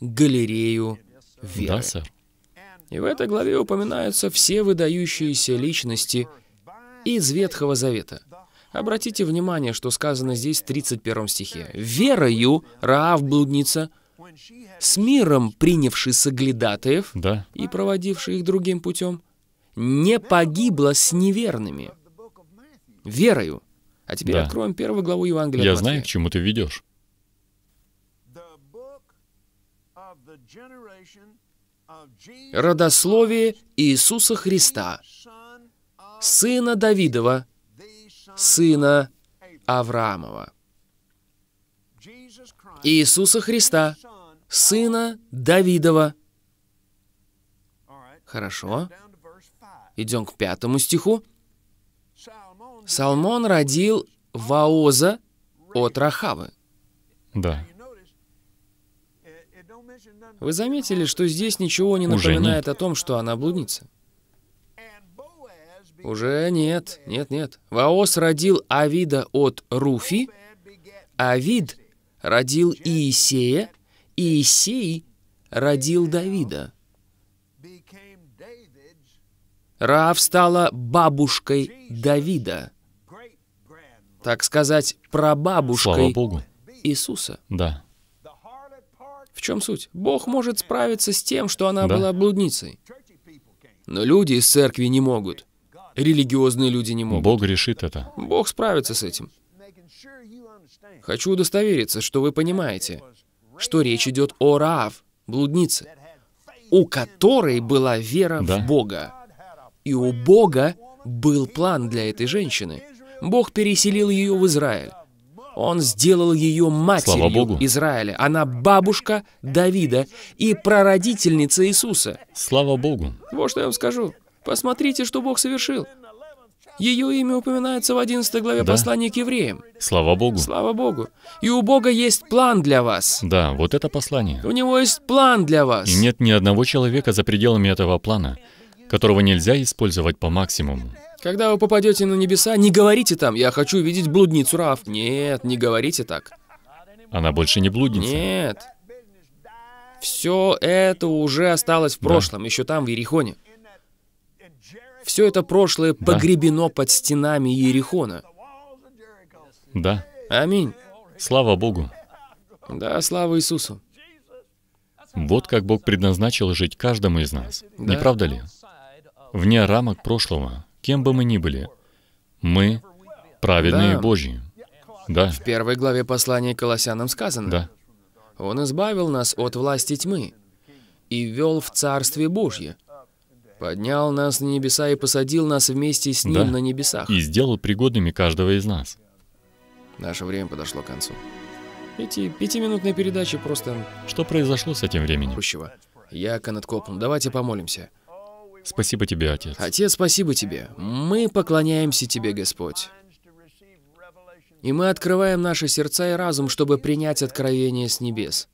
галерею веры. Да, сэр. И в этой главе упоминаются все выдающиеся личности из Ветхого Завета. Обратите внимание, что сказано здесь в 31 стихе. «Верою Раав блудница, с миром принявший соглядатаев да. и проводивший их другим путем, не погибла с неверными» верою. А теперь да. откроем первую главу Евангелия. Я Матфея. знаю, к чему ты ведешь. Родословие Иисуса Христа, сына Давидова, сына Авраамова. Иисуса Христа, сына Давидова. Хорошо. Идем к пятому стиху. Салмон родил Ваоза от Рахавы. Да. Вы заметили, что здесь ничего не напоминает о том, что она блудница? Уже нет, нет, нет. Ваос родил Авида от Руфи, Авид родил Иисея, Иисей родил Давида. Раав стала бабушкой Давида так сказать, прабабушкой Слава Богу. Иисуса. Да. В чем суть? Бог может справиться с тем, что она да. была блудницей. Но люди из церкви не могут. Религиозные люди не могут. Бог решит это. Бог справится с этим. Хочу удостовериться, что вы понимаете, что речь идет о Раав, блуднице, у которой была вера да. в Бога. И у Бога был план для этой женщины. Бог переселил ее в Израиль. Он сделал ее матерью Богу. Израиля. Она бабушка Давида и прародительница Иисуса. Слава Богу. Вот что я вам скажу. Посмотрите, что Бог совершил. Ее имя упоминается в 11 главе да. послания к евреям. Слава Богу. Слава Богу. И у Бога есть план для вас. Да, вот это послание. У Него есть план для вас. И нет ни одного человека за пределами этого плана, которого нельзя использовать по максимуму. Когда вы попадете на небеса, не говорите там, я хочу видеть блудницу Раф. Нет, не говорите так. Она больше не блудница. Нет. Все это уже осталось в да. прошлом, еще там, в Ерихоне. Все это прошлое да. погребено под стенами Ерихона. Да. Аминь. Слава Богу. Да, слава Иисусу. Вот как Бог предназначил жить каждому из нас. Да. Не правда ли? Вне рамок прошлого, кем бы мы ни были, мы праведные да. Божьи. Да. В первой главе послания к Колоссянам сказано. Да. Он избавил нас от власти тьмы и ввел в Царствие Божье. Поднял нас на небеса и посадил нас вместе с Ним да. на небесах. И сделал пригодными каждого из нас. Наше время подошло к концу. Эти пятиминутные передачи просто... Что произошло с этим временем? Пущего. Я Канат Копн. Давайте помолимся. Спасибо тебе, Отец. Отец, спасибо тебе. Мы поклоняемся тебе, Господь. И мы открываем наши сердца и разум, чтобы принять откровение с небес.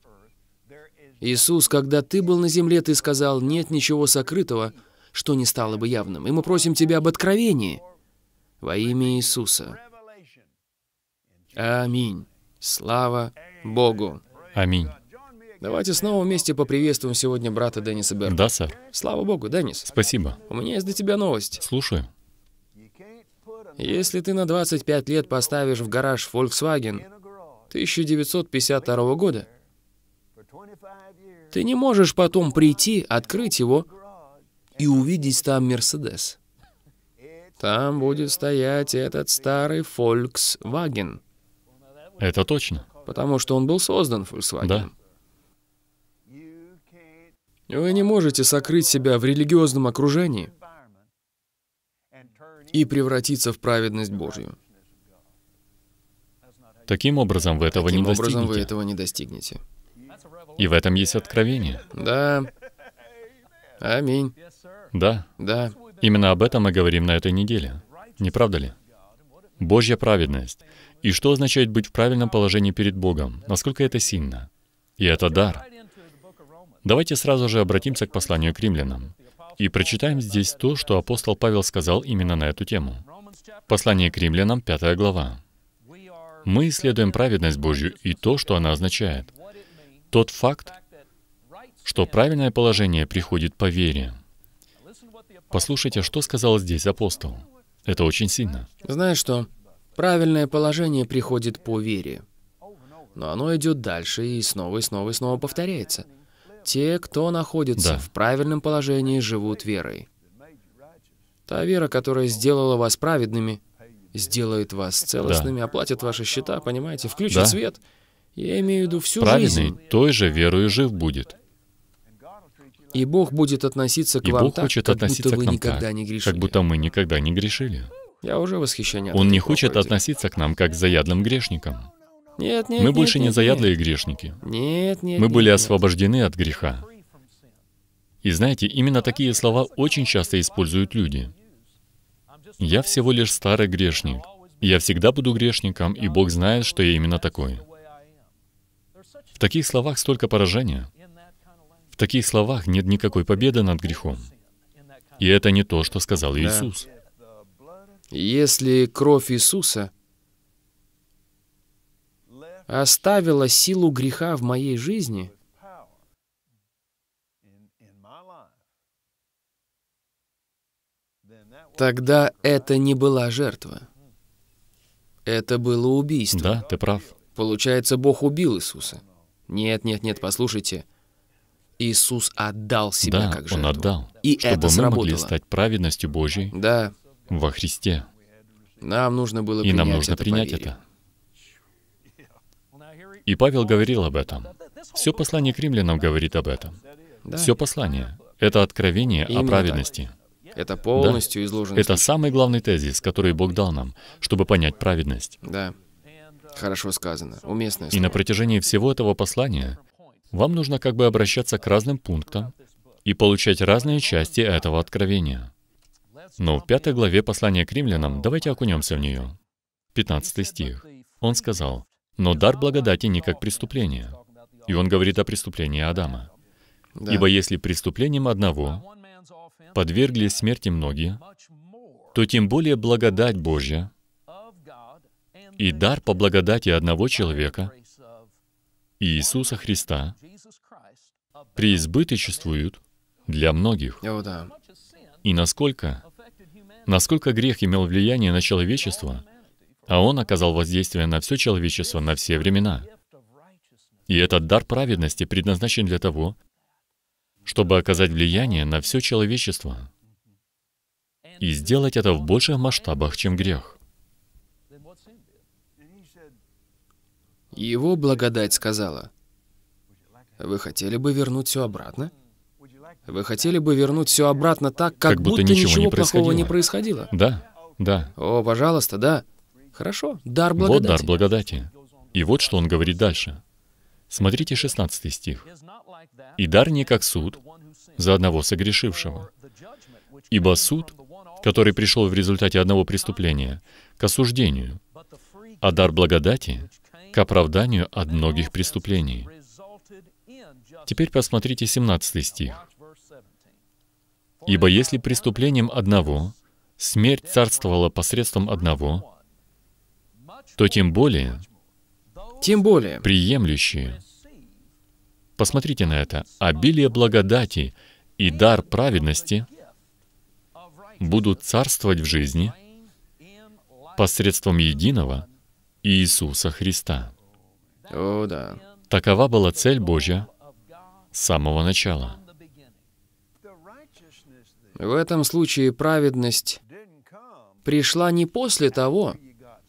Иисус, когда Ты был на земле, Ты сказал, нет ничего сокрытого, что не стало бы явным. И мы просим Тебя об откровении во имя Иисуса. Аминь. Слава Богу. Аминь. Давайте снова вместе поприветствуем сегодня брата Денниса Берна. Да, сэр. Слава богу, Деннис. Спасибо. У меня есть для тебя новость. Слушаю. Если ты на 25 лет поставишь в гараж Volkswagen 1952 года, ты не можешь потом прийти, открыть его и увидеть там Мерседес. Там будет стоять этот старый Volkswagen. Это точно. Потому что он был создан Volkswagen. Да. Вы не можете сокрыть себя в религиозном окружении и превратиться в праведность Божью. Таким образом, вы этого Таким не достигнете. вы этого не достигнете. И в этом есть откровение. Да. Аминь. Да. Да. Именно об этом мы говорим на этой неделе. Не правда ли? Божья праведность. И что означает быть в правильном положении перед Богом? Насколько это сильно? И это дар. Давайте сразу же обратимся к посланию к римлянам и прочитаем здесь то, что апостол Павел сказал именно на эту тему. Послание к римлянам, 5 глава. Мы исследуем праведность Божью и то, что она означает. Тот факт, что правильное положение приходит по вере. Послушайте, что сказал здесь апостол. Это очень сильно. Знаешь что? Правильное положение приходит по вере. Но оно идет дальше и снова и снова и снова повторяется. Те, кто находится да. в правильном положении, живут верой. Та вера, которая сделала вас праведными, сделает вас целостными, да. оплатит ваши счета, понимаете, включит да. свет. Я имею в виду всю Праведный жизнь. Праведный той же верой жив будет. И Бог будет относиться к и вам Бог так, хочет как относиться будто вы к нам никогда так, не грешили. Как будто мы никогда не грешили. Я уже восхищение. Он не хочет относиться к нам как к заядлым грешникам. Нет, нет, Мы больше нет, не заядлые грешники. Нет, нет. Мы были освобождены от греха. И знаете, именно такие слова очень часто используют люди. Я всего лишь старый грешник. Я всегда буду грешником, и Бог знает, что я именно такой. В таких словах столько поражения. В таких словах нет никакой победы над грехом. И это не то, что сказал да. Иисус. Если кровь Иисуса оставила силу греха в моей жизни, тогда это не была жертва. Это было убийство. Да, ты прав. Получается, Бог убил Иисуса. Нет, нет, нет, послушайте. Иисус отдал себя да, как жертву. Он отдал. И чтобы это сработало. мы могли стать праведностью Божьей да. во Христе. Нам нужно было и принять нам нужно это, принять это. И Павел говорил об этом. Все послание к римлянам говорит об этом. Да. Все послание — это откровение Именно о праведности. Так. Это полностью да. изложено. Это самый главный тезис, который Бог дал нам, чтобы понять праведность. Да. Хорошо сказано. Уместно. И на протяжении всего этого послания вам нужно как бы обращаться к разным пунктам и получать разные части этого откровения. Но в пятой главе послания к римлянам давайте окунемся в нее. 15 стих. Он сказал, но дар благодати не как преступление. И он говорит о преступлении Адама. Да. Ибо если преступлением одного подверглись смерти многие, то тем более благодать Божья и дар по благодати одного человека, Иисуса Христа, преизбыточествуют для многих. О, да. И насколько, насколько грех имел влияние на человечество, а он оказал воздействие на все человечество, на все времена. И этот дар праведности предназначен для того, чтобы оказать влияние на все человечество и сделать это в больших масштабах, чем грех. Его благодать сказала, «Вы хотели бы вернуть все обратно? Вы хотели бы вернуть все обратно так, как, как будто, будто ничего, ничего не плохого не происходило?» Да, да. О, пожалуйста, да. Хорошо, дар благодати. Вот дар благодати. И вот что он говорит дальше. Смотрите 16 стих. «И дар не как суд за одного согрешившего, ибо суд, который пришел в результате одного преступления, к осуждению, а дар благодати к оправданию от многих преступлений». Теперь посмотрите 17 стих. «Ибо если преступлением одного смерть царствовала посредством одного, то тем более... Тем более... Приемлющие. Посмотрите на это. Обилие благодати и дар праведности будут царствовать в жизни посредством единого Иисуса Христа. О, да. Такова была цель Божья с самого начала. В этом случае праведность пришла не после того,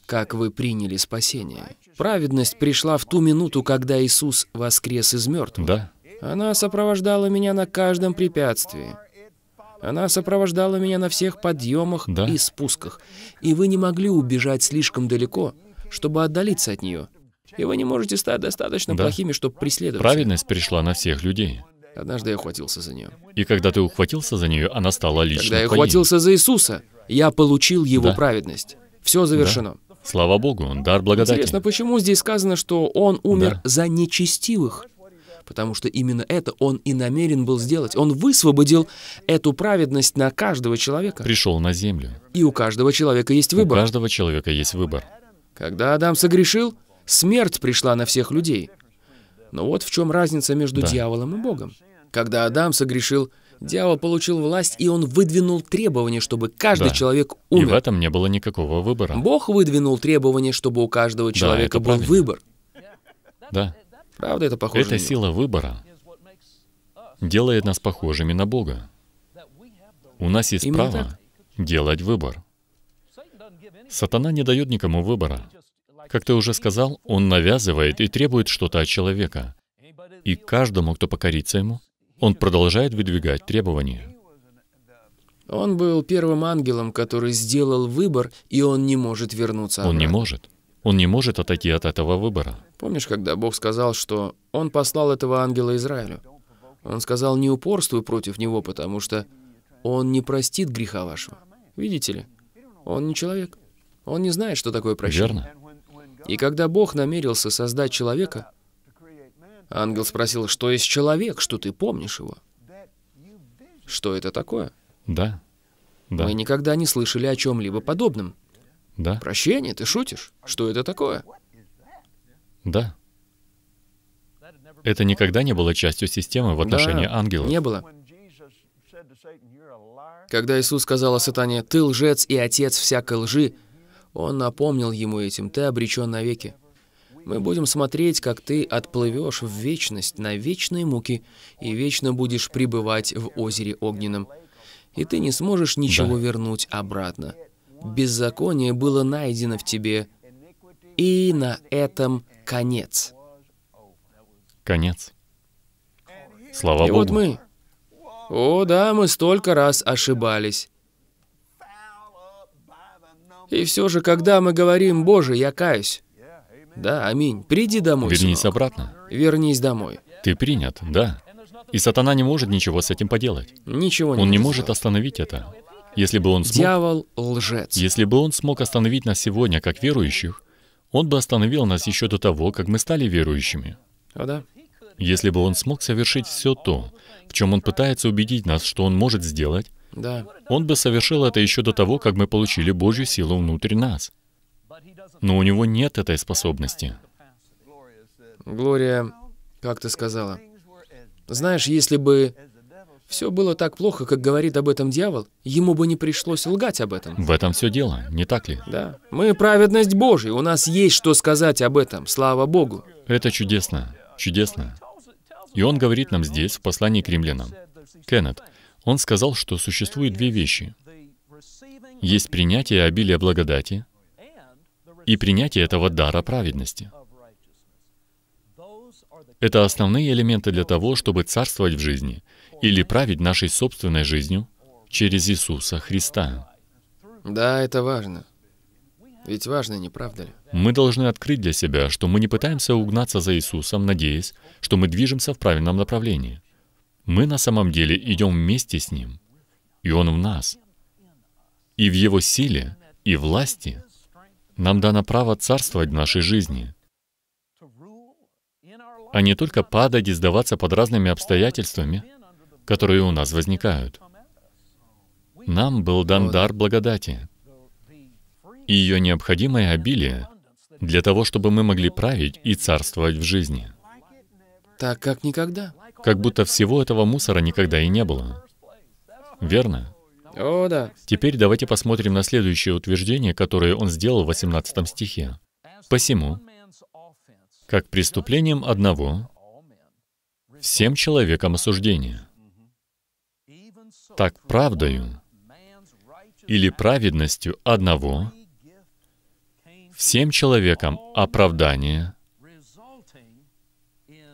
как вы приняли спасение. Праведность пришла в ту минуту, когда Иисус воскрес из мертвых. Да. Она сопровождала меня на каждом препятствии. Она сопровождала меня на всех подъемах да. и спусках. И вы не могли убежать слишком далеко, чтобы отдалиться от нее. И вы не можете стать достаточно да. плохими, чтобы преследовать. Праведность пришла на всех людей. Однажды я ухватился за нее. И когда ты ухватился за нее, она стала лично Когда я твоей. ухватился за Иисуса, я получил его да. праведность. Все завершено. Да. Слава Богу, он дар благодати. Интересно, почему здесь сказано, что он умер да. за нечестивых? Потому что именно это он и намерен был сделать. Он высвободил эту праведность на каждого человека. Пришел на землю. И у каждого человека есть выбор. У каждого человека есть выбор. Когда Адам согрешил, смерть пришла на всех людей. Но вот в чем разница между да. дьяволом и Богом. Когда Адам согрешил, Дьявол получил власть, и он выдвинул требование, чтобы каждый да. человек умер. И в этом не было никакого выбора. Бог выдвинул требование, чтобы у каждого человека да, был правильно. выбор. Да. Правда, это похоже Эта сила выбора делает нас похожими на Бога. У нас есть Именно право так. делать выбор. Сатана не дает никому выбора. Как ты уже сказал, он навязывает и требует что-то от человека. И каждому, кто покорится ему, он продолжает выдвигать требования. Он был первым ангелом, который сделал выбор, и он не может вернуться обратно. Он не может. Он не может отойти от этого выбора. Помнишь, когда Бог сказал, что Он послал этого ангела Израилю? Он сказал, не упорствуй против него, потому что Он не простит греха вашего. Видите ли, Он не человек. Он не знает, что такое прощение. Верно. И когда Бог намерился создать человека, Ангел спросил, что есть человек, что ты помнишь его? Что это такое? Да. да. Мы никогда не слышали о чем-либо подобном. Да. Прощение, ты шутишь? Что это такое? Да. Это никогда не было частью системы в отношении да, ангелов. не было. Когда Иисус сказал о сатане, «Ты лжец и отец всякой лжи», он напомнил ему этим, «Ты обречен навеки». Мы будем смотреть, как ты отплывешь в вечность на вечные муки и вечно будешь пребывать в озере огненном. И ты не сможешь ничего да. вернуть обратно. Беззаконие было найдено в тебе, и на этом конец. Конец. Слава и Богу. вот мы. О, да, мы столько раз ошибались. И все же, когда мы говорим, «Боже, я каюсь», да, аминь. Приди домой, Вернись сынок. обратно. Вернись домой. Ты принят, да. И сатана не может ничего с этим поделать. Ничего не Он не сделать. может остановить это. Если бы он смог... Дьявол лжец. Если бы он смог остановить нас сегодня как верующих, он бы остановил нас еще до того, как мы стали верующими. О, да. Если бы он смог совершить все то, в чем он пытается убедить нас, что он может сделать, да. он бы совершил это еще до того, как мы получили Божью силу внутрь нас. Но у него нет этой способности. Глория, как ты сказала, знаешь, если бы все было так плохо, как говорит об этом дьявол, ему бы не пришлось лгать об этом. В этом все дело, не так ли? Да. Мы праведность Божья, у нас есть что сказать об этом, слава Богу. Это чудесно, чудесно. И он говорит нам здесь, в послании к римлянам. Кеннет, он сказал, что существует две вещи. Есть принятие обилия благодати, и принятие этого дара праведности. Это основные элементы для того, чтобы царствовать в жизни или править нашей собственной жизнью через Иисуса Христа. Да, это важно. Ведь важно, не правда ли? Мы должны открыть для себя, что мы не пытаемся угнаться за Иисусом, надеясь, что мы движемся в правильном направлении. Мы на самом деле идем вместе с Ним, и Он в нас. И в Его силе, и власти нам дано право царствовать в нашей жизни, а не только падать и сдаваться под разными обстоятельствами, которые у нас возникают. Нам был дан дар благодати, и ее необходимое обилие для того, чтобы мы могли править и царствовать в жизни. Так как никогда. Как будто всего этого мусора никогда и не было. Верно? О, да. Теперь давайте посмотрим на следующее утверждение, которое он сделал в 18 стихе. «Посему, как преступлением одного, всем человекам осуждение, так правдою или праведностью одного, всем человекам оправдание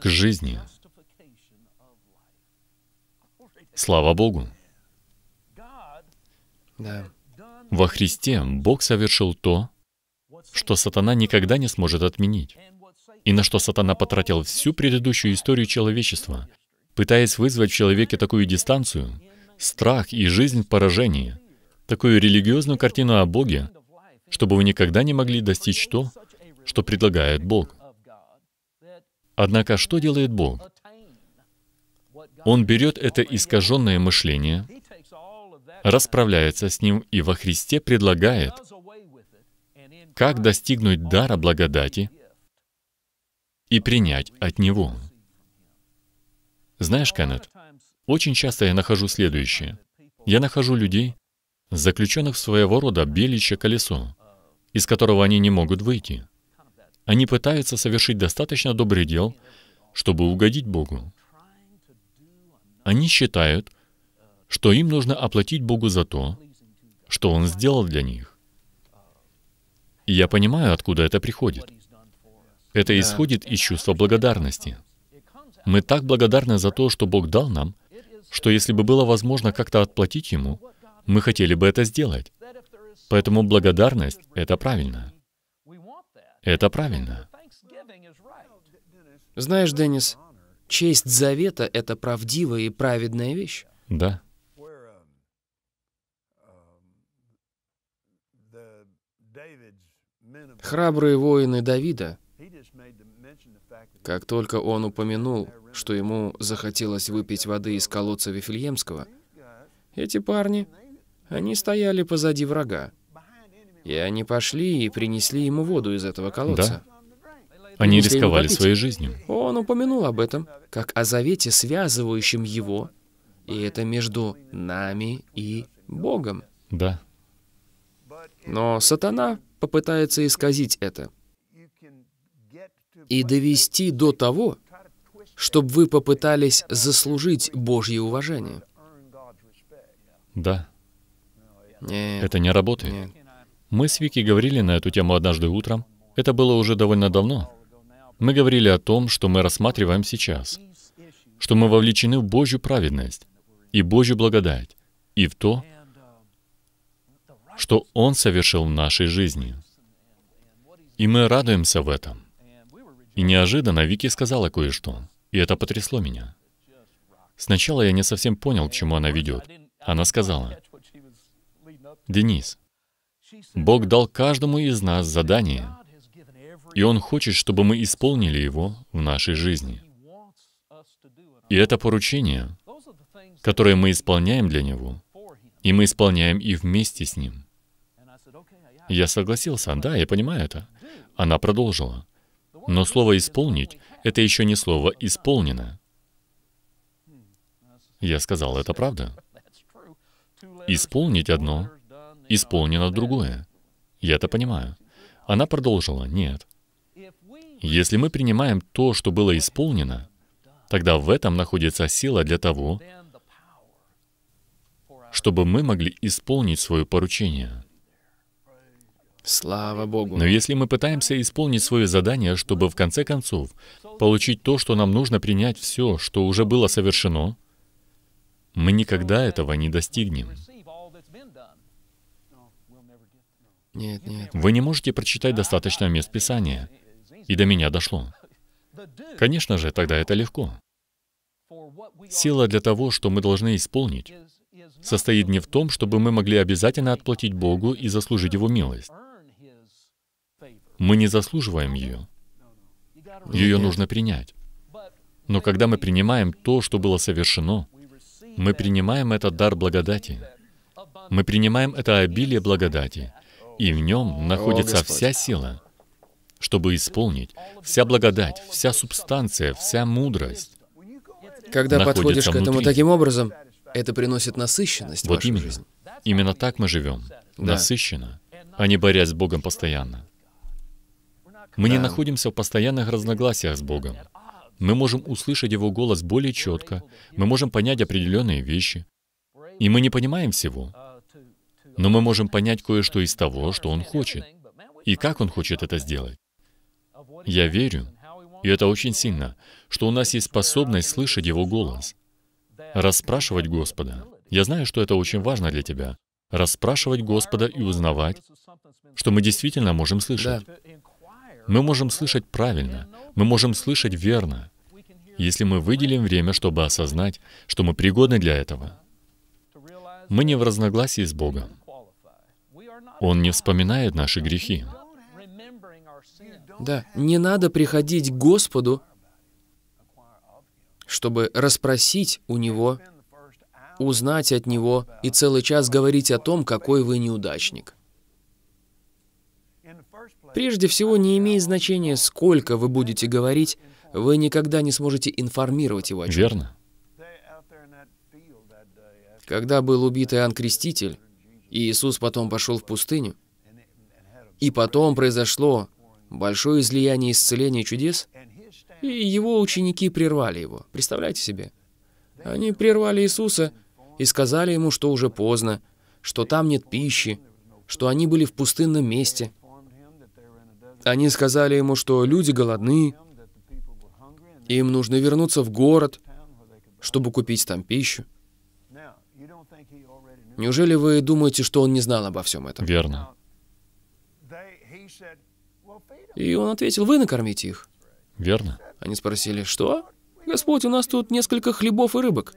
к жизни». Слава Богу! Да. Во Христе Бог совершил то, что сатана никогда не сможет отменить, и на что сатана потратил всю предыдущую историю человечества, пытаясь вызвать в человеке такую дистанцию, страх и жизнь в поражении, такую религиозную картину о Боге, чтобы вы никогда не могли достичь то, что предлагает Бог. Однако что делает Бог? Он берет это искаженное мышление, расправляется с ним и во Христе предлагает, как достигнуть дара благодати и принять от Него. Знаешь, Кеннет, очень часто я нахожу следующее. Я нахожу людей, заключенных в своего рода беличье колесо, из которого они не могут выйти. Они пытаются совершить достаточно добрый дел, чтобы угодить Богу. Они считают, что им нужно оплатить Богу за то, что Он сделал для них. И я понимаю, откуда это приходит. Это исходит из чувства благодарности. Мы так благодарны за то, что Бог дал нам, что если бы было возможно как-то отплатить Ему, мы хотели бы это сделать. Поэтому благодарность — это правильно. Это правильно. Знаешь, Деннис, честь завета — это правдивая и праведная вещь. Да. Храбрые воины Давида, как только он упомянул, что ему захотелось выпить воды из колодца Вифлеемского, эти парни, они стояли позади врага. И они пошли и принесли ему воду из этого колодца. Да. Они рисковали своей жизнью. Он упомянул об этом, как о завете, связывающем его, и это между нами и Богом. Да. Но сатана попытается исказить это и довести до того, чтобы вы попытались заслужить Божье уважение. Да. Нет. Это не работает. Нет. Мы с Вики говорили на эту тему однажды утром. Это было уже довольно давно. Мы говорили о том, что мы рассматриваем сейчас, что мы вовлечены в Божью праведность и Божью благодать, и в то, что Он совершил в нашей жизни. И мы радуемся в этом. И неожиданно Вики сказала кое-что, и это потрясло меня. Сначала я не совсем понял, к чему она ведет. Она сказала, «Денис, Бог дал каждому из нас задание, и Он хочет, чтобы мы исполнили его в нашей жизни. И это поручение, которое мы исполняем для Него, и мы исполняем и вместе с Ним. Я согласился, да, я понимаю это. Она продолжила. Но слово «исполнить» — это еще не слово «исполнено». Я сказал, это правда. Исполнить одно, исполнено другое. Я это понимаю. Она продолжила, нет. Если мы принимаем то, что было исполнено, тогда в этом находится сила для того, чтобы мы могли исполнить свое поручение. Слава Богу. Но если мы пытаемся исполнить свое задание, чтобы в конце концов получить то, что нам нужно принять все, что уже было совершено, мы никогда этого не достигнем. Нет, нет. Вы не можете прочитать достаточно мест Писания. И до меня дошло. Конечно же, тогда это легко. Сила для того, что мы должны исполнить, состоит не в том, чтобы мы могли обязательно отплатить Богу и заслужить Его милость. Мы не заслуживаем ее. Ее нужно принять. Но когда мы принимаем то, что было совершено, мы принимаем этот дар благодати. Мы принимаем это обилие благодати. И в нем находится вся сила, чтобы исполнить вся благодать, вся субстанция, вся мудрость. Когда подходишь к этому внутри. таким образом, это приносит насыщенность вот в вашу именно. жизнь. Именно так мы живем. Да. Насыщенно, а не борясь с Богом постоянно. Мы не находимся в постоянных разногласиях с Богом. Мы можем услышать Его голос более четко, мы можем понять определенные вещи. И мы не понимаем всего, но мы можем понять кое-что из того, что Он хочет, и как Он хочет это сделать. Я верю, и это очень сильно, что у нас есть способность слышать Его голос, расспрашивать Господа. Я знаю, что это очень важно для тебя, расспрашивать Господа и узнавать, что мы действительно можем слышать. Да. Мы можем слышать правильно, мы можем слышать верно, если мы выделим время, чтобы осознать, что мы пригодны для этого. Мы не в разногласии с Богом. Он не вспоминает наши грехи. Да, не надо приходить к Господу, чтобы расспросить у Него, узнать от Него и целый час говорить о том, какой вы неудачник. Прежде всего, не имеет значения, сколько вы будете говорить, вы никогда не сможете информировать его о чем. Верно. Когда был убит Иоанн Креститель, и Иисус потом пошел в пустыню, и потом произошло большое излияние исцеления чудес, и его ученики прервали его. Представляете себе? Они прервали Иисуса и сказали ему, что уже поздно, что там нет пищи, что они были в пустынном месте. Они сказали ему, что люди голодны, им нужно вернуться в город, чтобы купить там пищу. Неужели вы думаете, что он не знал обо всем этом? Верно. И он ответил, вы накормите их. Верно. Они спросили, что? Господь, у нас тут несколько хлебов и рыбок.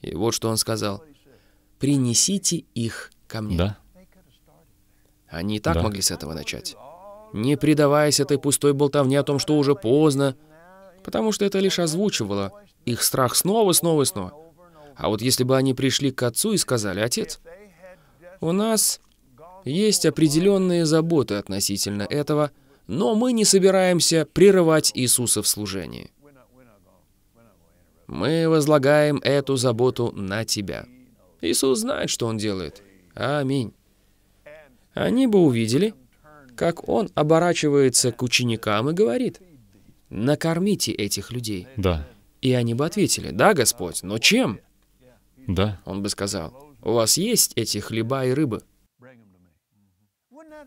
И вот что он сказал. Принесите их ко мне. Да. Они и так да. могли с этого начать не предаваясь этой пустой болтовне о том, что уже поздно, потому что это лишь озвучивало их страх снова, снова и снова. А вот если бы они пришли к отцу и сказали, «Отец, у нас есть определенные заботы относительно этого, но мы не собираемся прерывать Иисуса в служении. Мы возлагаем эту заботу на Тебя. Иисус знает, что Он делает. Аминь». Они бы увидели, как он оборачивается к ученикам и говорит, «Накормите этих людей». Да. И они бы ответили, «Да, Господь, но чем?» Да. Он бы сказал, «У вас есть эти хлеба и рыбы?»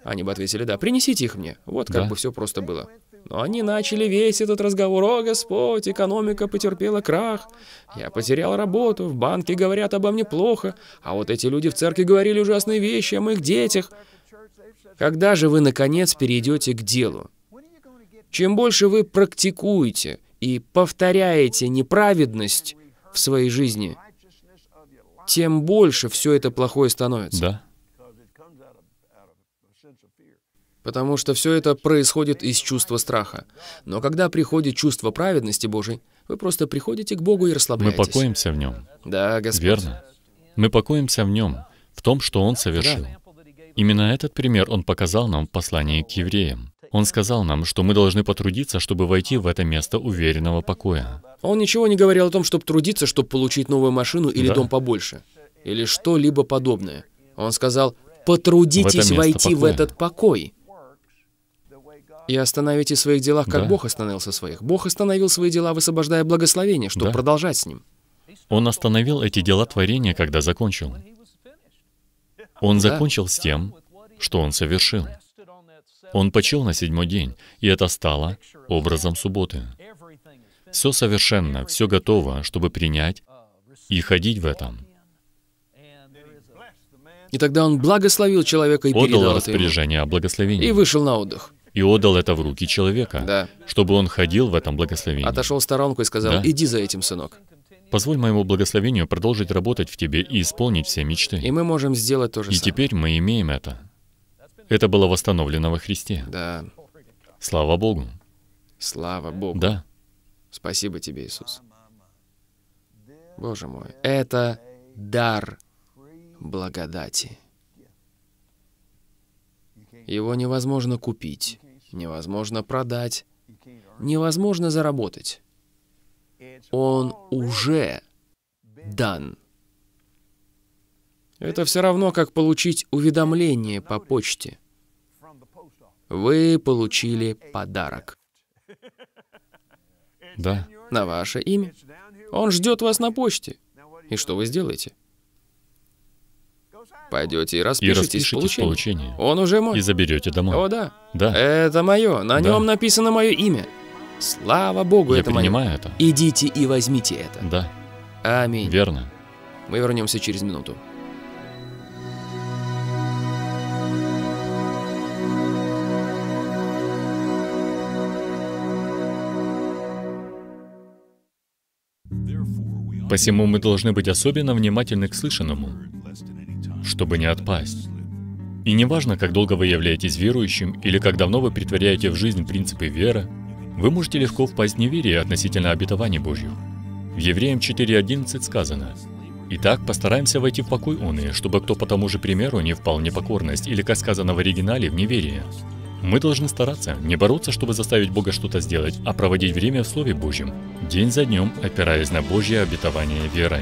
Они бы ответили, «Да, принесите их мне». Вот как да. бы все просто было. Но они начали весь этот разговор. «О, Господь, экономика потерпела крах. Я потерял работу, в банке говорят обо мне плохо. А вот эти люди в церкви говорили ужасные вещи о моих детях. Когда же вы, наконец, перейдете к делу? Чем больше вы практикуете и повторяете неправедность в своей жизни, тем больше все это плохое становится. Да. Потому что все это происходит из чувства страха. Но когда приходит чувство праведности Божией, вы просто приходите к Богу и расслабляетесь. Мы покоимся в Нем. Да, Господь. Верно. Мы покоимся в Нем, в том, что Он совершил. Да. Именно этот пример он показал нам в послании к евреям. Он сказал нам, что мы должны потрудиться, чтобы войти в это место уверенного покоя. Он ничего не говорил о том, чтобы трудиться, чтобы получить новую машину или да. дом побольше, или что-либо подобное. Он сказал, потрудитесь в войти покоя. в этот покой. И остановите своих делах, как да. Бог остановился своих. Бог остановил свои дела, высвобождая благословение, чтобы да. продолжать с ним. Он остановил эти дела творения, когда закончил. Он закончил с тем, что он совершил. Он почел на седьмой день, и это стало образом субботы. Все совершенно, все готово, чтобы принять и ходить в этом. И тогда он благословил человека и отдал распоряжение ему. о благословении. И вышел на отдых. И отдал это в руки человека, да. чтобы он ходил в этом благословении. Отошел в сторонку и сказал, да? иди за этим, сынок. Позволь моему благословению продолжить работать в тебе и исполнить все мечты. И мы можем сделать то же и самое. И теперь мы имеем это. Это было восстановлено во Христе. Да. Слава Богу. Слава Богу. Да. Спасибо тебе, Иисус. Боже мой, это дар благодати. Его невозможно купить, невозможно продать, невозможно заработать. Он уже дан. Это все равно, как получить уведомление по почте. Вы получили подарок. Да. На ваше имя. Он ждет вас на почте. И что вы сделаете? Пойдете и распишитесь, и распишитесь получение. получение. Он уже мой. И заберете домой. О, да. Да. Это мое. На да. нем написано мое имя. Слава Богу, Я это понимаю мое. это. Идите и возьмите это. Да. Аминь. Верно. Мы вернемся через минуту. Посему мы должны быть особенно внимательны к слышанному, чтобы не отпасть. И неважно, как долго вы являетесь верующим или как давно вы притворяете в жизнь принципы веры, вы можете легко впасть в неверие относительно обетования Божьих. В Евреям 4.11 сказано, «Итак, постараемся войти в покой уны, чтобы кто по тому же примеру не впал в непокорность или, как сказано в оригинале, в неверие». Мы должны стараться, не бороться, чтобы заставить Бога что-то сделать, а проводить время в Слове Божьем, день за днем, опираясь на Божье обетование верой.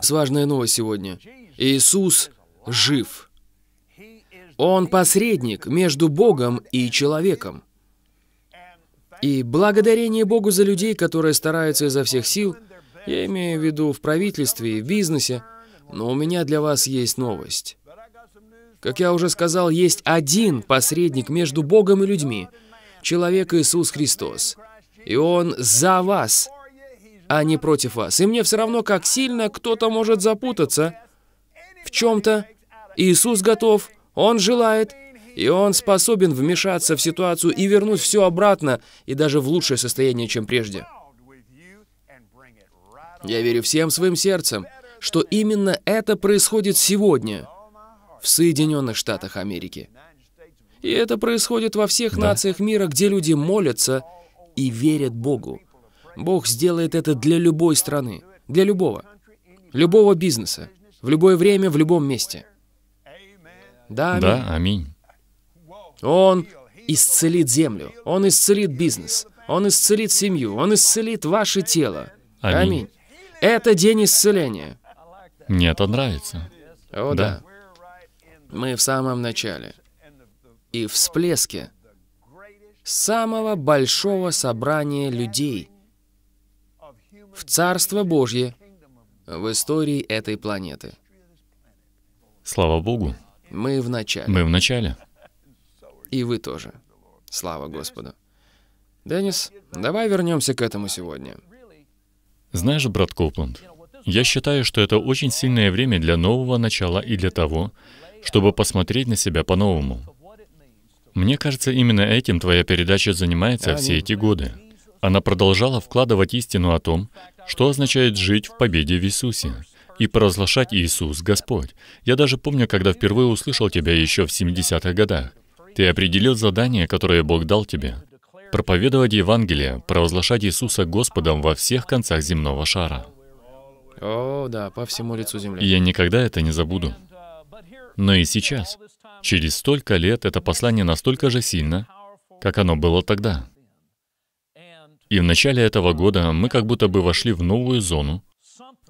С важная новость сегодня. Иисус жив. Он посредник между Богом и человеком. И благодарение Богу за людей, которые стараются изо всех сил, я имею в виду в правительстве и в бизнесе, но у меня для вас есть новость. Как я уже сказал, есть один посредник между Богом и людьми, человек Иисус Христос. И Он за вас – а не против вас. И мне все равно, как сильно кто-то может запутаться в чем-то. Иисус готов, Он желает, и Он способен вмешаться в ситуацию и вернуть все обратно, и даже в лучшее состояние, чем прежде. Я верю всем своим сердцем, что именно это происходит сегодня в Соединенных Штатах Америки. И это происходит во всех да. нациях мира, где люди молятся и верят Богу. Бог сделает это для любой страны, для любого, любого бизнеса, в любое время, в любом месте. Да, аминь. Да, аминь. Он исцелит землю, Он исцелит бизнес, Он исцелит семью, Он исцелит ваше тело. Аминь. аминь. Это день исцеления. Мне это нравится. О, да. да. Мы в самом начале. И всплеске самого большого собрания людей, в Царство Божье в истории этой планеты. Слава Богу. Мы в начале. Мы в начале. И вы тоже. Слава Господу. Деннис, давай вернемся к этому сегодня. Знаешь, брат Копланд, я считаю, что это очень сильное время для нового начала и для того, чтобы посмотреть на себя по-новому. Мне кажется, именно этим твоя передача занимается все эти годы. Она продолжала вкладывать истину о том, что означает жить в победе в Иисусе и провозглашать Иисус Господь. Я даже помню, когда впервые услышал тебя еще в 70-х годах. Ты определил задание, которое Бог дал тебе. Проповедовать Евангелие, провозглашать Иисуса Господом во всех концах земного шара. О, да, по всему лицу земли. И я никогда это не забуду. Но и сейчас, через столько лет, это послание настолько же сильно, как оно было тогда. И в начале этого года мы как будто бы вошли в новую зону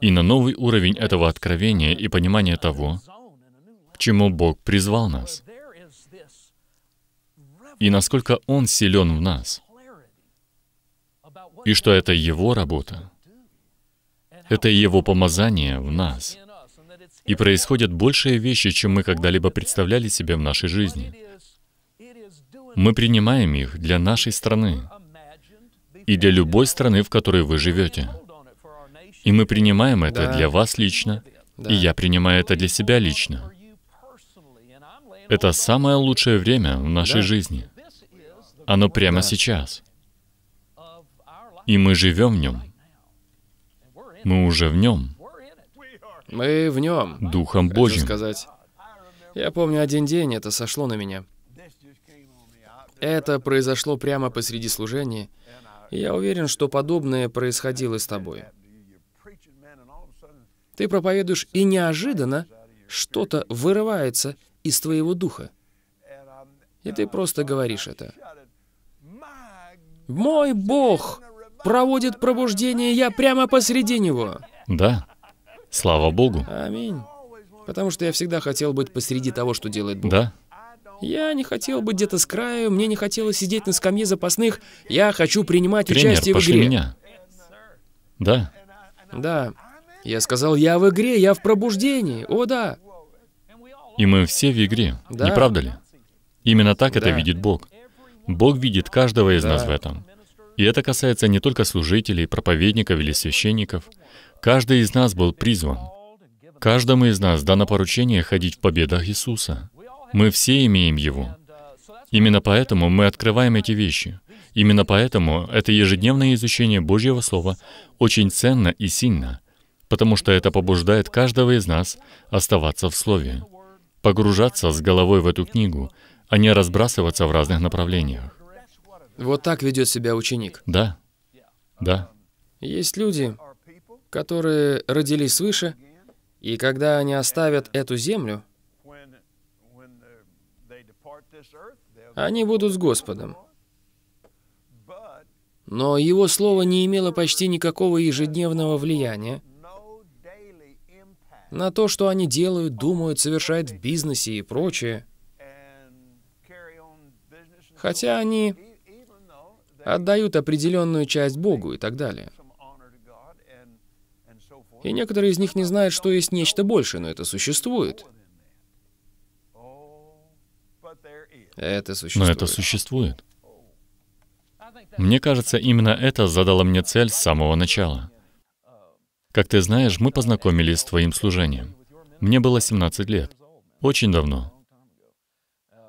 и на новый уровень этого откровения и понимания того, к чему Бог призвал нас. И насколько Он силен в нас. И что это Его работа. Это Его помазание в нас. И происходят большие вещи, чем мы когда-либо представляли себе в нашей жизни. Мы принимаем их для нашей страны и для любой страны, в которой вы живете. И мы принимаем это да. для вас лично, да. и я принимаю это для себя лично. Это самое лучшее время в нашей да. жизни. Оно прямо да. сейчас. И мы живем в нем. Мы уже в нем. Мы в нем. Духом Божьим. сказать. Я помню один день, это сошло на меня. Это произошло прямо посреди служения, я уверен, что подобное происходило с тобой. Ты проповедуешь, и неожиданно что-то вырывается из твоего духа. И ты просто говоришь это. «Мой Бог проводит пробуждение, я прямо посреди него!» Да. Слава Богу. Аминь. Потому что я всегда хотел быть посреди того, что делает Бог. Да. Я не хотел быть где-то с краю, мне не хотелось сидеть на скамье запасных. Я хочу принимать Тренер, участие в игре. меня. Да. Да. Я сказал, я в игре, я в пробуждении. О, да. И мы все в игре, да. не правда ли? Именно так да. это видит Бог. Бог видит каждого из да. нас в этом. И это касается не только служителей, проповедников или священников. Каждый из нас был призван. Каждому из нас дано поручение ходить в победах Иисуса. Мы все имеем его. Именно поэтому мы открываем эти вещи. Именно поэтому это ежедневное изучение Божьего Слова очень ценно и сильно, потому что это побуждает каждого из нас оставаться в Слове, погружаться с головой в эту книгу, а не разбрасываться в разных направлениях. Вот так ведет себя ученик. Да. Да. Есть люди, которые родились свыше, и когда они оставят эту землю, Они будут с Господом. Но его слово не имело почти никакого ежедневного влияния на то, что они делают, думают, совершают в бизнесе и прочее. Хотя они отдают определенную часть Богу и так далее. И некоторые из них не знают, что есть нечто большее, но это существует. Это существует. Но это существует. Мне кажется, именно это задало мне цель с самого начала. Как ты знаешь, мы познакомились с твоим служением. Мне было 17 лет. Очень давно.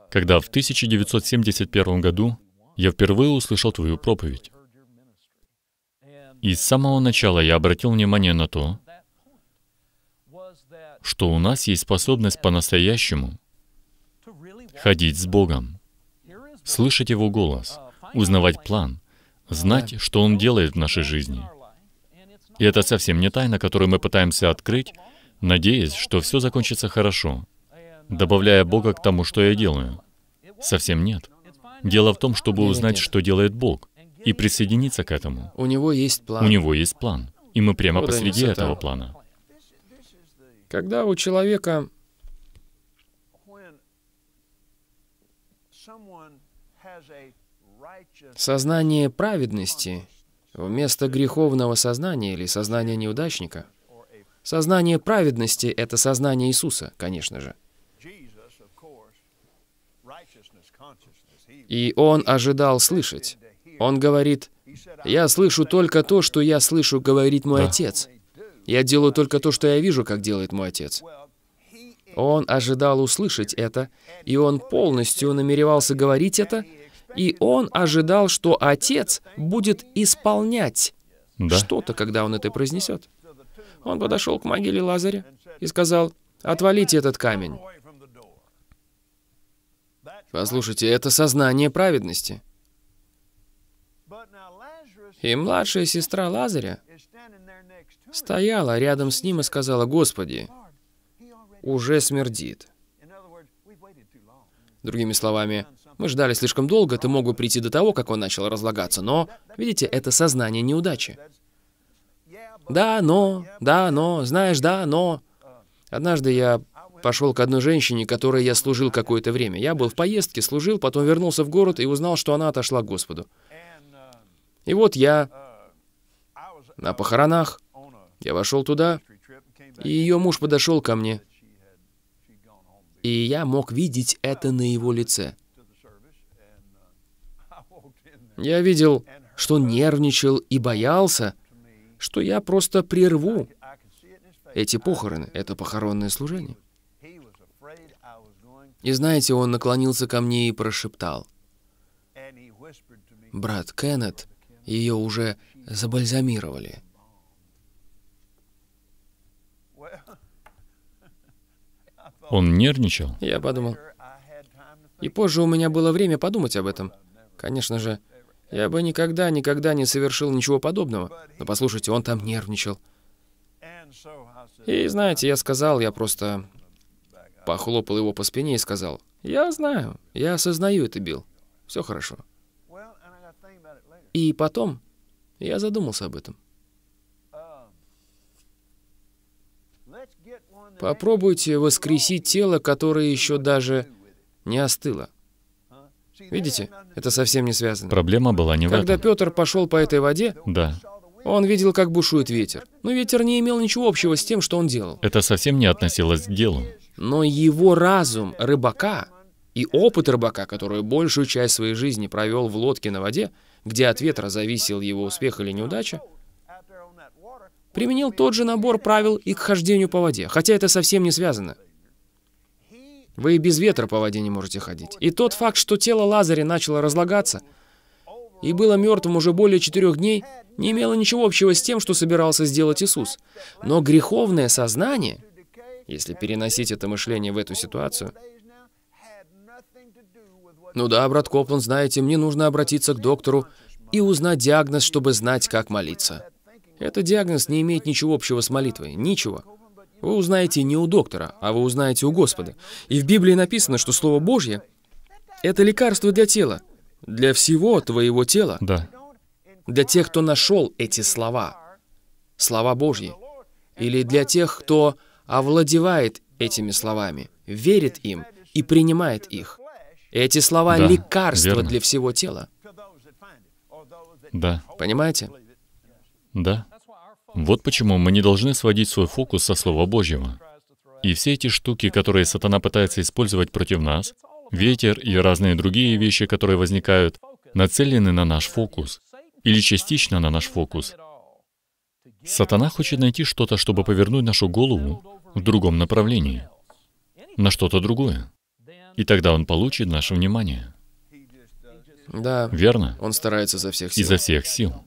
Когда в 1971 году я впервые услышал твою проповедь. И с самого начала я обратил внимание на то, что у нас есть способность по-настоящему ходить с Богом, слышать Его голос, узнавать план, знать, что Он делает в нашей жизни. И это совсем не тайна, которую мы пытаемся открыть, надеясь, что все закончится хорошо, добавляя Бога к тому, что я делаю. Совсем нет. Дело в том, чтобы узнать, что делает Бог, и присоединиться к этому. У него есть план. У него есть план. И мы прямо посреди этого плана. Когда у человека Сознание праведности вместо греховного сознания или сознания неудачника. Сознание праведности — это сознание Иисуса, конечно же. И он ожидал слышать. Он говорит, «Я слышу только то, что я слышу, говорит мой да. отец. Я делаю только то, что я вижу, как делает мой отец». Он ожидал услышать это, и он полностью намеревался говорить это, и он ожидал, что отец будет исполнять да. что-то, когда он это произнесет. Он подошел к могиле Лазаря и сказал, «Отвалите этот камень». Послушайте, это сознание праведности. И младшая сестра Лазаря стояла рядом с ним и сказала, «Господи, уже смердит». Другими словами, мы ждали слишком долго, ты мог бы прийти до того, как он начал разлагаться, но, видите, это сознание неудачи. Да, но, да, но, знаешь, да, но. Однажды я пошел к одной женщине, которой я служил какое-то время. Я был в поездке, служил, потом вернулся в город и узнал, что она отошла к Господу. И вот я на похоронах, я вошел туда, и ее муж подошел ко мне. И я мог видеть это на его лице. Я видел, что нервничал и боялся, что я просто прерву эти похороны, это похоронное служение. И знаете, он наклонился ко мне и прошептал. Брат Кеннет, ее уже забальзамировали. Он нервничал? Я подумал. И позже у меня было время подумать об этом. Конечно же, я бы никогда, никогда не совершил ничего подобного. Но послушайте, он там нервничал. И знаете, я сказал, я просто похлопал его по спине и сказал, «Я знаю, я осознаю это, Билл. Все хорошо». И потом я задумался об этом. Попробуйте воскресить тело, которое еще даже не остыло. Видите, это совсем не связано. Проблема была не Когда в этом. Когда Петр пошел по этой воде, да. он видел, как бушует ветер. Но ветер не имел ничего общего с тем, что он делал. Это совсем не относилось к делу. Но его разум рыбака и опыт рыбака, который большую часть своей жизни провел в лодке на воде, где от ветра зависел его успех или неудача, применил тот же набор правил и к хождению по воде, хотя это совсем не связано. Вы и без ветра по воде не можете ходить. И тот факт, что тело Лазаря начало разлагаться и было мертвым уже более четырех дней, не имело ничего общего с тем, что собирался сделать Иисус. Но греховное сознание, если переносить это мышление в эту ситуацию... Ну да, брат Копланд, знаете, мне нужно обратиться к доктору и узнать диагноз, чтобы знать, как молиться. Этот диагноз не имеет ничего общего с молитвой. Ничего. Вы узнаете не у доктора, а вы узнаете у Господа. И в Библии написано, что Слово Божье — это лекарство для тела, для всего твоего тела. Да. Для тех, кто нашел эти слова, слова Божьи, или для тех, кто овладевает этими словами, верит им и принимает их. Эти слова да, лекарство верно. для всего тела. Да. Понимаете? Да. Вот почему мы не должны сводить свой фокус со Слова Божьего. И все эти штуки, которые сатана пытается использовать против нас, ветер и разные другие вещи, которые возникают, нацелены на наш фокус или частично на наш фокус. Сатана хочет найти что-то, чтобы повернуть нашу голову в другом направлении, на что-то другое. И тогда он получит наше внимание. Да. Верно? Он старается изо всех сил. Изо всех сил.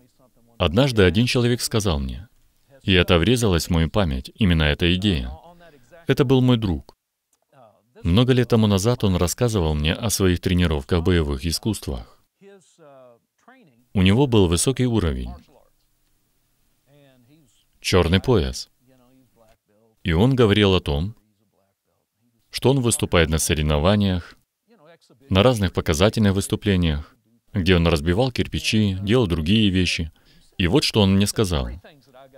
Однажды один человек сказал мне, и это врезалось в мою память, именно эта идея. Это был мой друг. Много лет тому назад он рассказывал мне о своих тренировках в боевых искусствах. У него был высокий уровень. Черный пояс. И он говорил о том, что он выступает на соревнованиях, на разных показательных выступлениях, где он разбивал кирпичи, делал другие вещи. И вот что он мне сказал.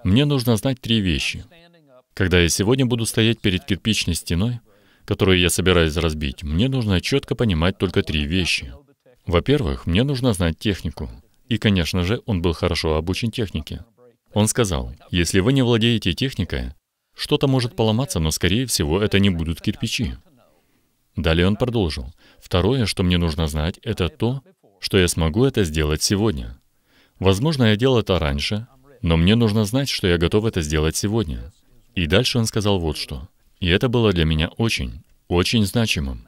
Мне нужно знать три вещи. Когда я сегодня буду стоять перед кирпичной стеной, которую я собираюсь разбить, мне нужно четко понимать только три вещи. Во-первых, мне нужно знать технику. И, конечно же, он был хорошо обучен технике. Он сказал, если вы не владеете техникой, что-то может поломаться, но, скорее всего, это не будут кирпичи. Далее он продолжил. Второе, что мне нужно знать, это то, что я смогу это сделать сегодня. Возможно, я делал это раньше, но мне нужно знать, что я готов это сделать сегодня. И дальше он сказал вот что. И это было для меня очень, очень значимым.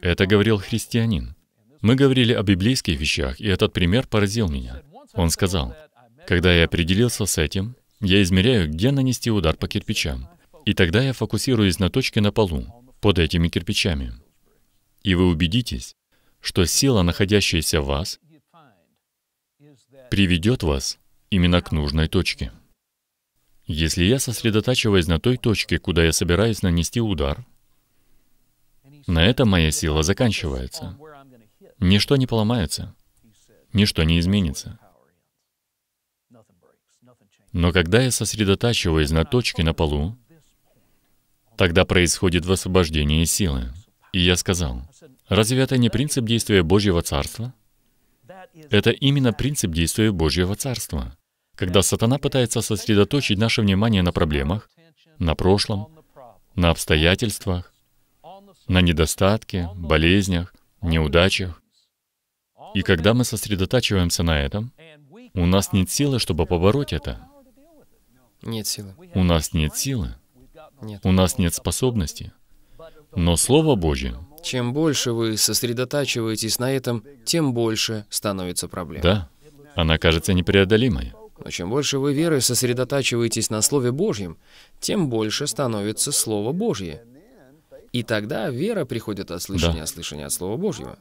Это говорил христианин. Мы говорили о библейских вещах, и этот пример поразил меня. Он сказал, когда я определился с этим, я измеряю, где нанести удар по кирпичам. И тогда я фокусируюсь на точке на полу, под этими кирпичами. И вы убедитесь, что сила, находящаяся в вас, приведет вас именно к нужной точке. Если я сосредотачиваюсь на той точке, куда я собираюсь нанести удар, на этом моя сила заканчивается. Ничто не поломается, ничто не изменится. Но когда я сосредотачиваюсь на точке на полу, тогда происходит высвобождение силы. И я сказал, разве это не принцип действия Божьего Царства? Это именно принцип действия Божьего Царства. Когда сатана пытается сосредоточить наше внимание на проблемах, на прошлом, на обстоятельствах, на недостатке, болезнях, неудачах. И когда мы сосредотачиваемся на этом, у нас нет силы, чтобы побороть это. Нет силы. У нас нет силы. Нет. У нас нет способности. Но Слово Божье чем больше вы сосредотачиваетесь на этом, тем больше становится проблем. Да, она кажется непреодолимой. Но чем больше вы верой сосредотачиваетесь на Слове Божьем, тем больше становится Слово Божье. И тогда вера приходит от слышания, да. от слышания от Слова Божьего.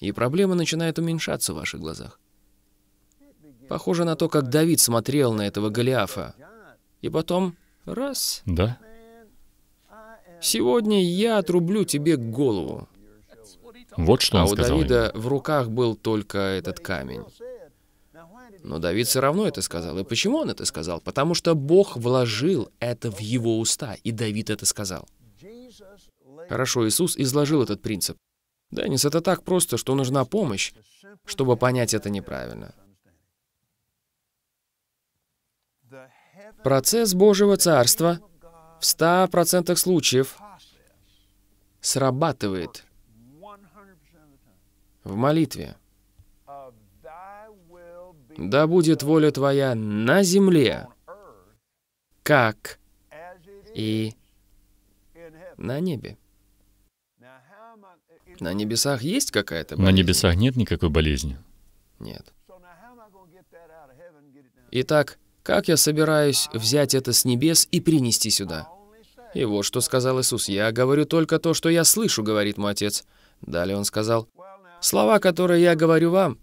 И проблема начинает уменьшаться в ваших глазах. Похоже на то, как Давид смотрел на этого Голиафа. И потом, раз, да. Сегодня я отрублю тебе голову. Вот что он а сказал. А у Давида ему. в руках был только этот камень. Но Давид все равно это сказал. И почему он это сказал? Потому что Бог вложил это в его уста, и Давид это сказал. Хорошо, Иисус изложил этот принцип. Деннис, это так просто, что нужна помощь, чтобы понять это неправильно. Процесс Божьего Царства в 100% случаев срабатывает в молитве. Да будет воля Твоя на земле, как и на небе. На небесах есть какая-то болезнь? На небесах нет никакой болезни. Нет. Итак, как я собираюсь взять это с небес и принести сюда? И вот что сказал Иисус. «Я говорю только то, что я слышу», — говорит мой отец. Далее он сказал, «Слова, которые я говорю вам,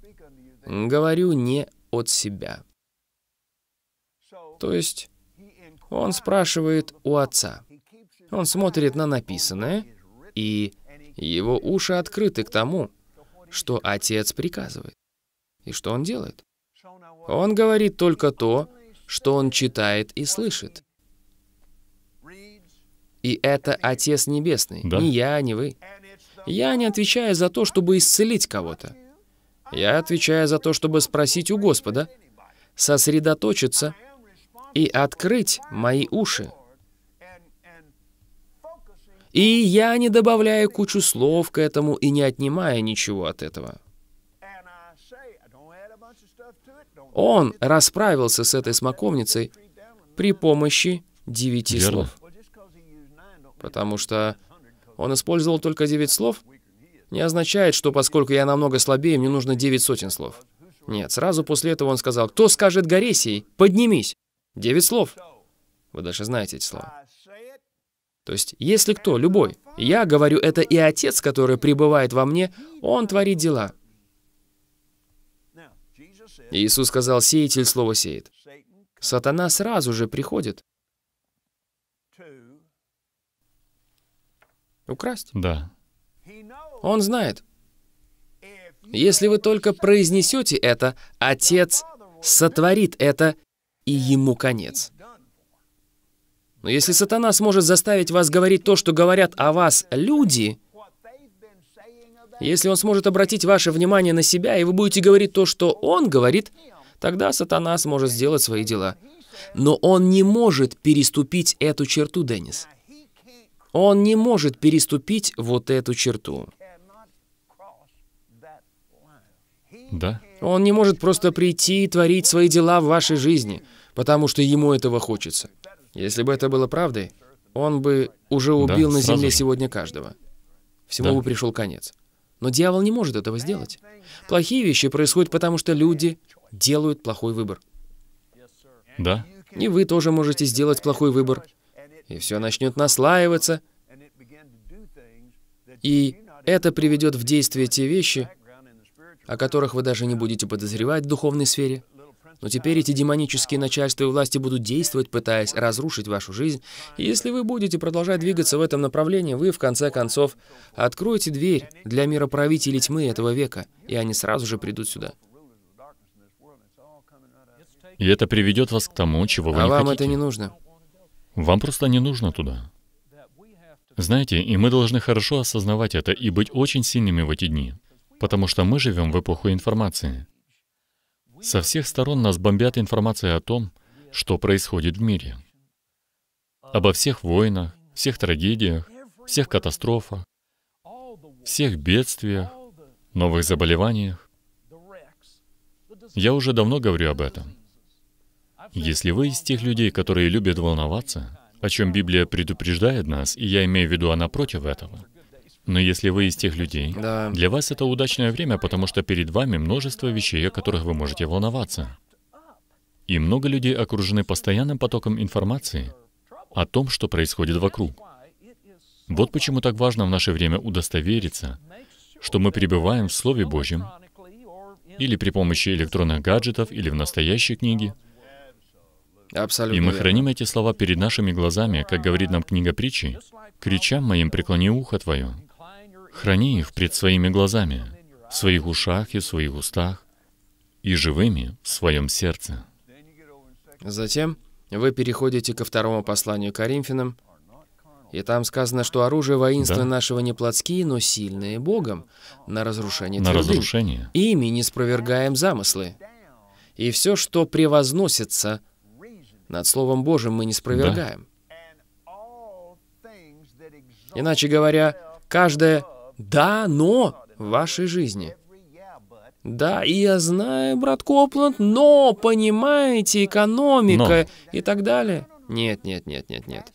говорю не от себя». То есть он спрашивает у отца. Он смотрит на написанное, и его уши открыты к тому, что отец приказывает. И что он делает? Он говорит только то, что он читает и слышит. И это Отец Небесный. Да. Не я, не вы. Я не отвечаю за то, чтобы исцелить кого-то. Я отвечаю за то, чтобы спросить у Господа, сосредоточиться и открыть мои уши. И я не добавляю кучу слов к этому и не отнимаю ничего от этого. Он расправился с этой смоковницей при помощи девяти Верно. слов. Потому что он использовал только девять слов, не означает, что поскольку я намного слабее, мне нужно девять сотен слов. Нет, сразу после этого он сказал, «Кто скажет Горесий? Поднимись!» Девять слов. Вы даже знаете эти слова. То есть, если кто, любой, я говорю, это и Отец, который пребывает во мне, Он творит дела. Иисус сказал, сеятель слово сеет. Сатана сразу же приходит Украсть? Да. Он знает. Если вы только произнесете это, Отец сотворит это, и ему конец. Но если сатана сможет заставить вас говорить то, что говорят о вас люди, если он сможет обратить ваше внимание на себя, и вы будете говорить то, что он говорит, тогда сатана сможет сделать свои дела. Но он не может переступить эту черту, Деннис. Он не может переступить вот эту черту. Да. Он не может просто прийти и творить свои дела в вашей жизни, потому что ему этого хочется. Если бы это было правдой, он бы уже убил да, на земле же. сегодня каждого. Всему да. бы пришел конец. Но дьявол не может этого сделать. Плохие вещи происходят, потому что люди делают плохой выбор. Да. И вы тоже можете сделать плохой выбор и все начнет наслаиваться, и это приведет в действие те вещи, о которых вы даже не будете подозревать в духовной сфере. Но теперь эти демонические начальства и власти будут действовать, пытаясь разрушить вашу жизнь. И если вы будете продолжать двигаться в этом направлении, вы, в конце концов, откроете дверь для мироправителей тьмы этого века, и они сразу же придут сюда. И это приведет вас к тому, чего вы а не хотите. А вам это не нужно. Вам просто не нужно туда. Знаете, и мы должны хорошо осознавать это и быть очень сильными в эти дни, потому что мы живем в эпоху информации. Со всех сторон нас бомбят информация о том, что происходит в мире. Обо всех войнах, всех трагедиях, всех катастрофах, всех бедствиях, новых заболеваниях. Я уже давно говорю об этом. Если вы из тех людей, которые любят волноваться, о чем Библия предупреждает нас, и я имею в виду, она против этого. Но если вы из тех людей, да. для вас это удачное время, потому что перед вами множество вещей, о которых вы можете волноваться. И много людей окружены постоянным потоком информации о том, что происходит вокруг. Вот почему так важно в наше время удостовериться, что мы пребываем в Слове Божьем, или при помощи электронных гаджетов, или в настоящей книге, Абсолютно. И мы храним эти слова перед нашими глазами, как говорит нам книга притчи. «К моим преклони ухо твое, храни их пред своими глазами, в своих ушах и в своих устах, и живыми в своем сердце». Затем вы переходите ко второму посланию Коринфянам, и там сказано, что оружие воинства да. нашего не плотские, но сильные Богом на разрушение На твердынь. разрушение. Ими не спровергаем замыслы. И все, что превозносится, над Словом Божьим мы не спровергаем. Да. Иначе говоря, каждое «да, но» в вашей жизни. Да, и я знаю, брат Копланд, но, понимаете, экономика но. и так далее. Нет, нет, нет, нет, нет.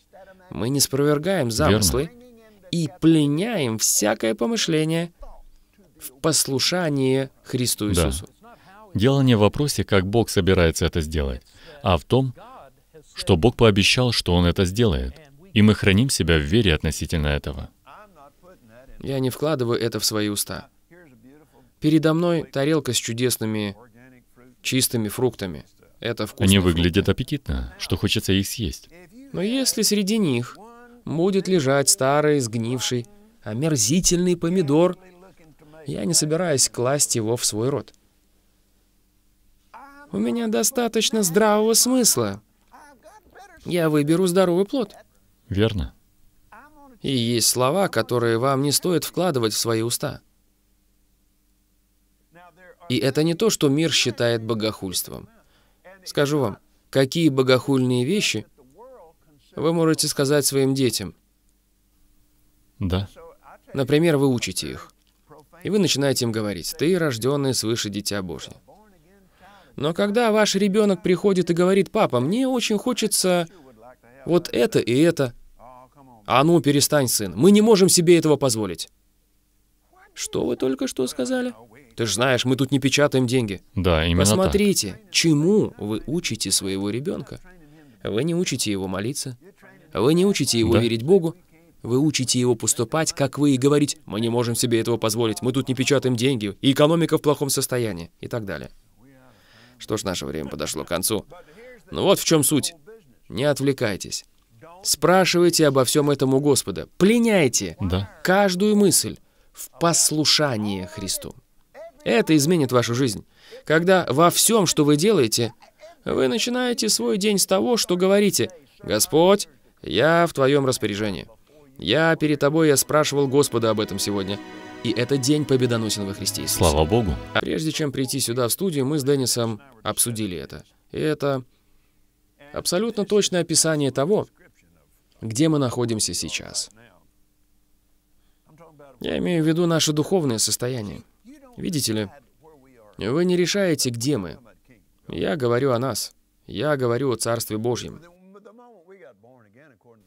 Мы не спровергаем замыслы Верно. и пленяем всякое помышление в послушании Христу Иисусу. Да. Дело не в вопросе, как Бог собирается это сделать, а в том, что Бог пообещал, что Он это сделает. И мы храним себя в вере относительно этого. Я не вкладываю это в свои уста. Передо мной тарелка с чудесными, чистыми фруктами. Это вкусно. Они выглядят фрукты. аппетитно, что хочется их съесть. Но если среди них будет лежать старый, сгнивший, омерзительный помидор, я не собираюсь класть его в свой рот. У меня достаточно здравого смысла, я выберу здоровый плод. Верно. И есть слова, которые вам не стоит вкладывать в свои уста. И это не то, что мир считает богохульством. Скажу вам, какие богохульные вещи вы можете сказать своим детям? Да. Например, вы учите их. И вы начинаете им говорить, «Ты рожденный свыше Дитя Божье». Но когда ваш ребенок приходит и говорит, «Папа, мне очень хочется вот это и это», «А ну, перестань, сын, мы не можем себе этого позволить». «Что вы только что сказали?» «Ты же знаешь, мы тут не печатаем деньги». Да, именно Посмотрите, так. чему вы учите своего ребенка. Вы не учите его молиться, вы не учите его да. верить Богу, вы учите его поступать, как вы и говорить, «Мы не можем себе этого позволить, мы тут не печатаем деньги, и экономика в плохом состоянии» и так далее. Что ж, наше время подошло к концу. Но ну вот в чем суть. Не отвлекайтесь. Спрашивайте обо всем этом у Господа. Пленяйте да. каждую мысль в послушание Христу. Это изменит вашу жизнь. Когда во всем, что вы делаете, вы начинаете свой день с того, что говорите «Господь, я в Твоем распоряжении». Я перед Тобой, я спрашивал Господа об этом сегодня. И это день победоносен во Христе Иисусе. Слава Богу. А прежде чем прийти сюда в студию, мы с Деннисом обсудили это. И это абсолютно точное описание того, где мы находимся сейчас. Я имею в виду наше духовное состояние. Видите ли, вы не решаете, где мы. Я говорю о нас. Я говорю о Царстве Божьем.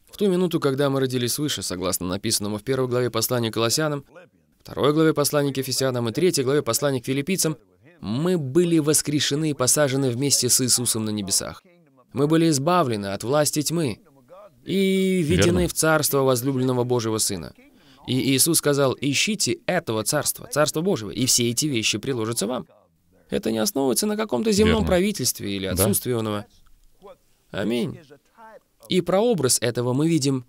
В ту минуту, когда мы родились свыше, согласно написанному в первой главе послания к Колоссянам, второй главе послания к Ефесянам и третьей главе послания к Филиппийцам мы были воскрешены и посажены вместе с Иисусом на небесах. Мы были избавлены от власти тьмы и введены Верно. в царство возлюбленного Божьего Сына. И Иисус сказал, ищите этого царства, царство Божьего, и все эти вещи приложатся вам. Это не основывается на каком-то земном Верно. правительстве или отсутствии да. оного. Аминь. И прообраз этого мы видим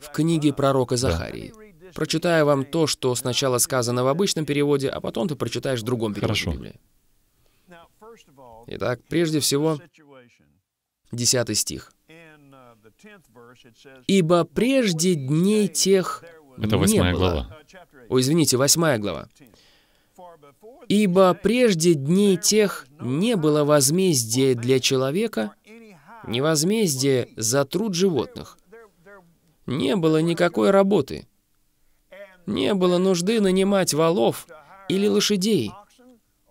в книге пророка Захарии. Да. Прочитаю вам то, что сначала сказано в обычном переводе, а потом ты прочитаешь в другом переводе Хорошо. Библии. Итак, прежде всего, 10 стих. «Ибо прежде дней тех Это было, глава. О, извините, восьмая глава. «Ибо прежде дней тех не было возмездия для человека, не возмездия за труд животных, не было никакой работы, не было нужды нанимать валов или лошадей,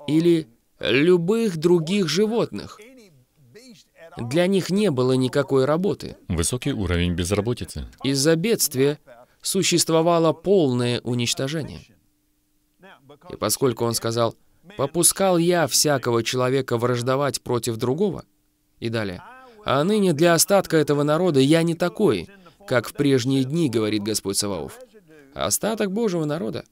или любых других животных. Для них не было никакой работы. Высокий уровень безработицы. Из-за бедствия существовало полное уничтожение. И поскольку он сказал, «Попускал я всякого человека враждовать против другого», и далее, «А ныне для остатка этого народа я не такой, как в прежние дни, говорит Господь Саваоф. Остаток Божьего народа.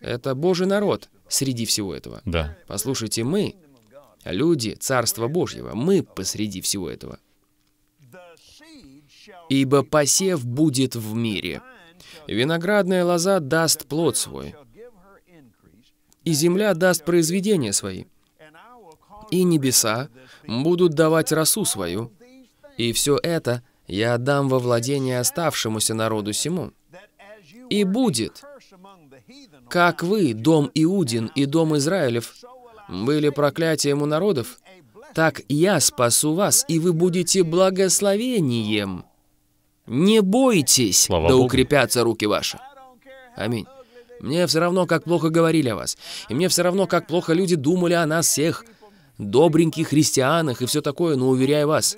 Это Божий народ среди всего этого. Да. Послушайте, мы, люди Царства Божьего, мы посреди всего этого. «Ибо посев будет в мире, виноградная лоза даст плод свой, и земля даст произведения свои, и небеса будут давать росу свою, и все это я отдам во владение оставшемуся народу сему» и будет. Как вы, дом Иудин и дом Израилев, были проклятием у народов, так я спасу вас, и вы будете благословением. Не бойтесь, Слава да Богу. укрепятся руки ваши. Аминь. Мне все равно, как плохо говорили о вас, и мне все равно, как плохо люди думали о нас всех, добреньких христианах и все такое, но уверяю вас,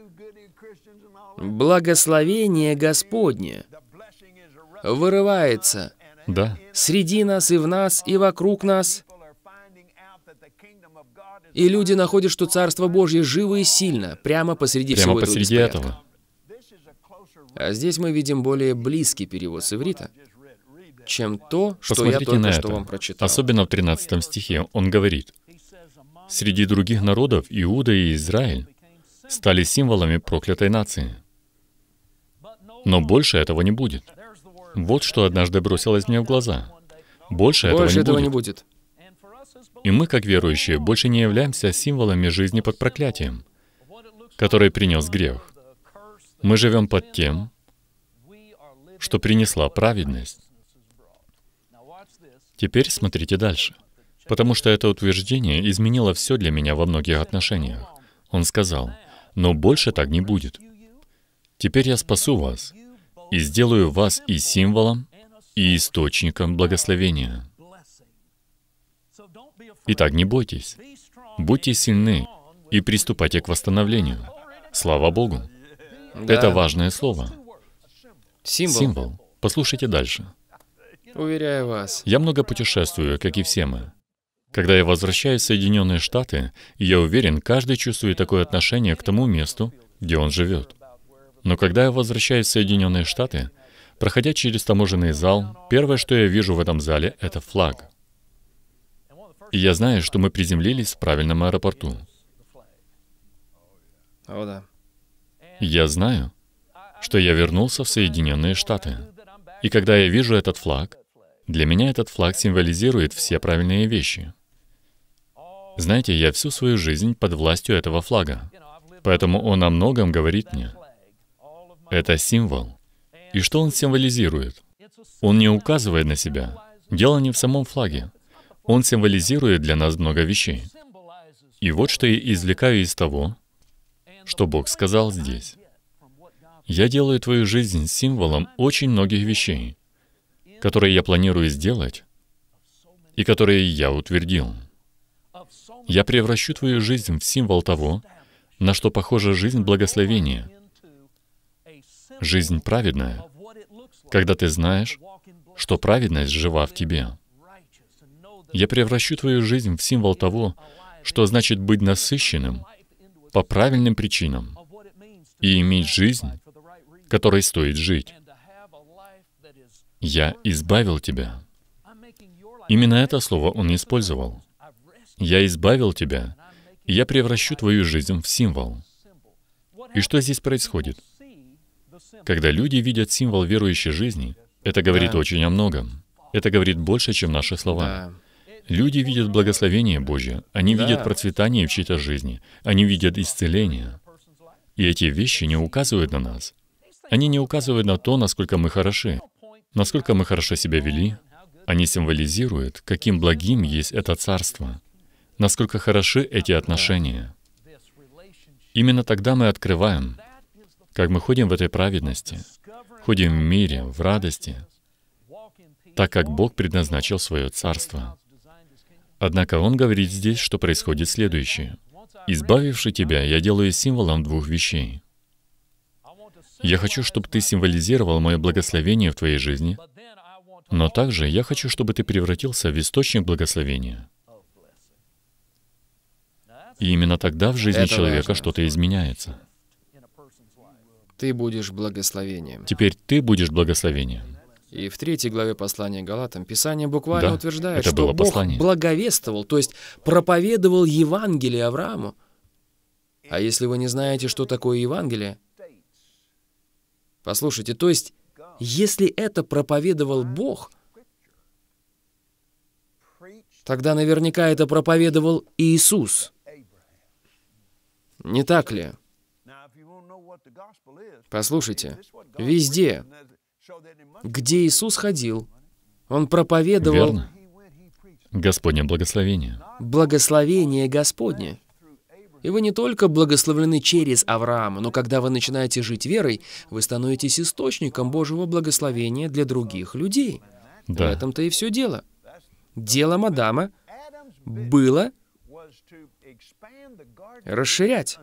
благословение Господне вырывается. Да. Среди нас и в нас, и вокруг нас. И люди находят, что Царство Божье живо и сильно, прямо посреди прямо всего посреди этого беспорядка. этого. А здесь мы видим более близкий перевод с иврита, чем то, что Посмотрите я только на это. что вам прочитал. Особенно в 13 стихе он говорит, «Среди других народов Иуда и Израиль стали символами проклятой нации». Но больше этого не будет. Вот что однажды бросилось мне в глаза. Больше, больше этого, не, этого будет. не будет. И мы, как верующие, больше не являемся символами жизни под проклятием, которое принес грех. Мы живем под тем, что принесла праведность. Теперь смотрите дальше. Потому что это утверждение изменило все для меня во многих отношениях. Он сказал, но больше так не будет. Теперь я спасу вас, и сделаю вас и символом, и источником благословения. Итак, не бойтесь. Будьте сильны и приступайте к восстановлению. Слава Богу. Да. Это важное слово. Символ. Символ. Послушайте дальше. Уверяю вас. Я много путешествую, как и все мы. Когда я возвращаюсь в Соединенные Штаты, я уверен, каждый чувствует такое отношение к тому месту, где он живет. Но когда я возвращаюсь в Соединенные Штаты, проходя через таможенный зал, первое, что я вижу в этом зале, это флаг. И я знаю, что мы приземлились в правильном аэропорту. О, да. Я знаю, что я вернулся в Соединенные Штаты. И когда я вижу этот флаг, для меня этот флаг символизирует все правильные вещи. Знаете, я всю свою жизнь под властью этого флага. Поэтому он о многом говорит мне. Это символ. И что он символизирует? Он не указывает на себя. Дело не в самом флаге. Он символизирует для нас много вещей. И вот что я извлекаю из того, что Бог сказал здесь. Я делаю твою жизнь символом очень многих вещей, которые я планирую сделать и которые я утвердил. Я превращу твою жизнь в символ того, на что похожа жизнь благословения, Жизнь праведная, когда ты знаешь, что праведность жива в тебе. Я превращу твою жизнь в символ того, что значит быть насыщенным по правильным причинам и иметь жизнь, которой стоит жить. «Я избавил тебя». Именно это слово он использовал. «Я избавил тебя, и я превращу твою жизнь в символ». И что здесь происходит? Когда люди видят символ верующей жизни, это говорит да. очень о многом. Это говорит больше, чем наши слова. Да. Люди видят благословение Божье, они да. видят процветание в чьей-то жизни, они видят исцеление. И эти вещи не указывают на нас. Они не указывают на то, насколько мы хороши, насколько мы хорошо себя вели. Они символизируют, каким благим есть это царство, насколько хороши эти отношения. Именно тогда мы открываем, как мы ходим в этой праведности, ходим в мире, в радости, так как Бог предназначил свое царство. Однако он говорит здесь, что происходит следующее. «Избавивши тебя, я делаю символом двух вещей. Я хочу, чтобы ты символизировал мое благословение в твоей жизни, но также я хочу, чтобы ты превратился в источник благословения. И именно тогда в жизни человека что-то изменяется ты будешь благословением. Теперь ты будешь благословением. И в третьей главе послания Галатам Писание буквально да, утверждает, что Бог послание. благовествовал, то есть проповедовал Евангелие Аврааму. А если вы не знаете, что такое Евангелие, послушайте, то есть если это проповедовал Бог, тогда наверняка это проповедовал Иисус. Не так ли? Послушайте, везде, где Иисус ходил, Он проповедовал... Верно. Господне благословение. Благословение Господне. И вы не только благословлены через Авраама, но когда вы начинаете жить верой, вы становитесь источником Божьего благословения для других людей. Да. В этом-то и все дело. Дело Адама было расширять,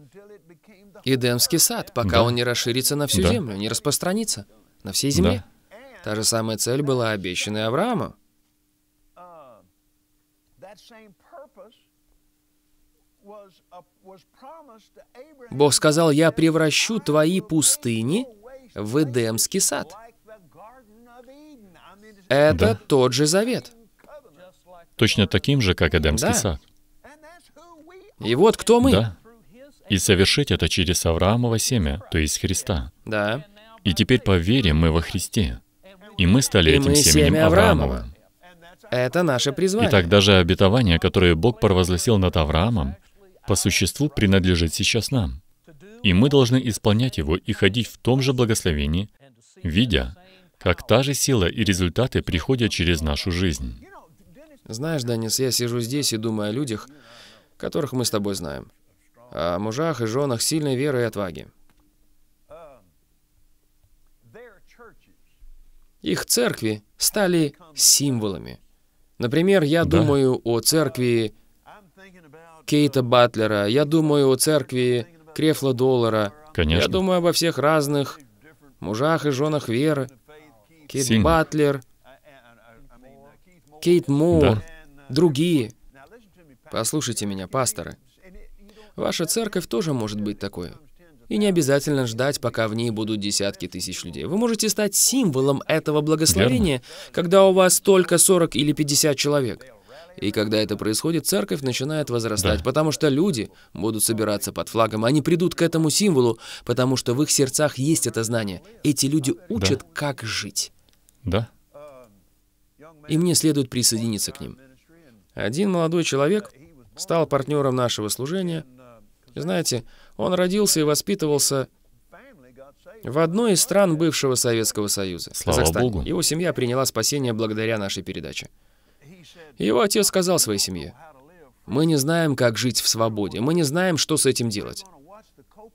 Эдемский сад, пока да. он не расширится на всю да. землю, не распространится на всей земле. Да. Та же самая цель была обещана Аврааму. Бог сказал, «Я превращу твои пустыни в Эдемский сад». Это да. тот же завет. Точно таким же, как Эдемский да. сад. И вот кто мы. Да и совершить это через Авраамово семя, то есть Христа. Да. И теперь по вере мы во Христе. И мы стали и этим мы семенем семя Авраамова. Авраамова. Это наше призвание. Итак, даже обетование, которое Бог провозгласил над Авраамом, по существу принадлежит сейчас нам. И мы должны исполнять его и ходить в том же благословении, видя, как та же сила и результаты приходят через нашу жизнь. Знаешь, Данис, я сижу здесь и думаю о людях, которых мы с тобой знаем о мужах и женах сильной веры и отваги. Их церкви стали символами. Например, я да. думаю о церкви Кейта Батлера, я думаю о церкви Крефла Доллара, Конечно. я думаю обо всех разных мужах и женах веры. Кейт Сильно. Батлер, Кейт Мур, да. другие. Послушайте меня, пасторы. Ваша церковь тоже может быть такой. И не обязательно ждать, пока в ней будут десятки тысяч людей. Вы можете стать символом этого благословения, Верно. когда у вас только 40 или 50 человек. И когда это происходит, церковь начинает возрастать, да. потому что люди будут собираться под флагом, они придут к этому символу, потому что в их сердцах есть это знание. Эти люди учат, да. как жить. Да. И мне следует присоединиться к ним. Один молодой человек стал партнером нашего служения — знаете, он родился и воспитывался в одной из стран бывшего Советского Союза, Слава Казахстане. Богу. Его семья приняла спасение благодаря нашей передаче. Его отец сказал своей семье, «Мы не знаем, как жить в свободе, мы не знаем, что с этим делать.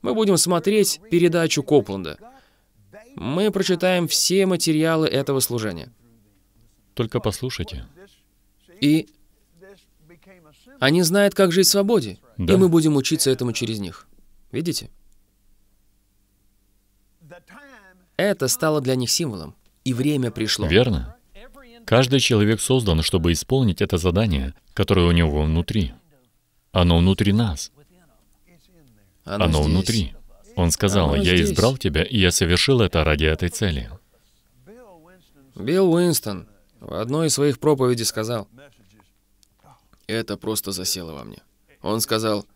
Мы будем смотреть передачу Копланда. Мы прочитаем все материалы этого служения». Только послушайте. И они знают, как жить в свободе, да. и мы будем учиться этому через них. Видите? Это стало для них символом, и время пришло. Верно. Каждый человек создан, чтобы исполнить это задание, которое у него внутри. Оно внутри нас. Оно, Оно внутри. Он сказал, «Я здесь. избрал тебя, и я совершил это ради этой цели». Билл Уинстон в одной из своих проповедей сказал, это просто засело во мне. Он сказал,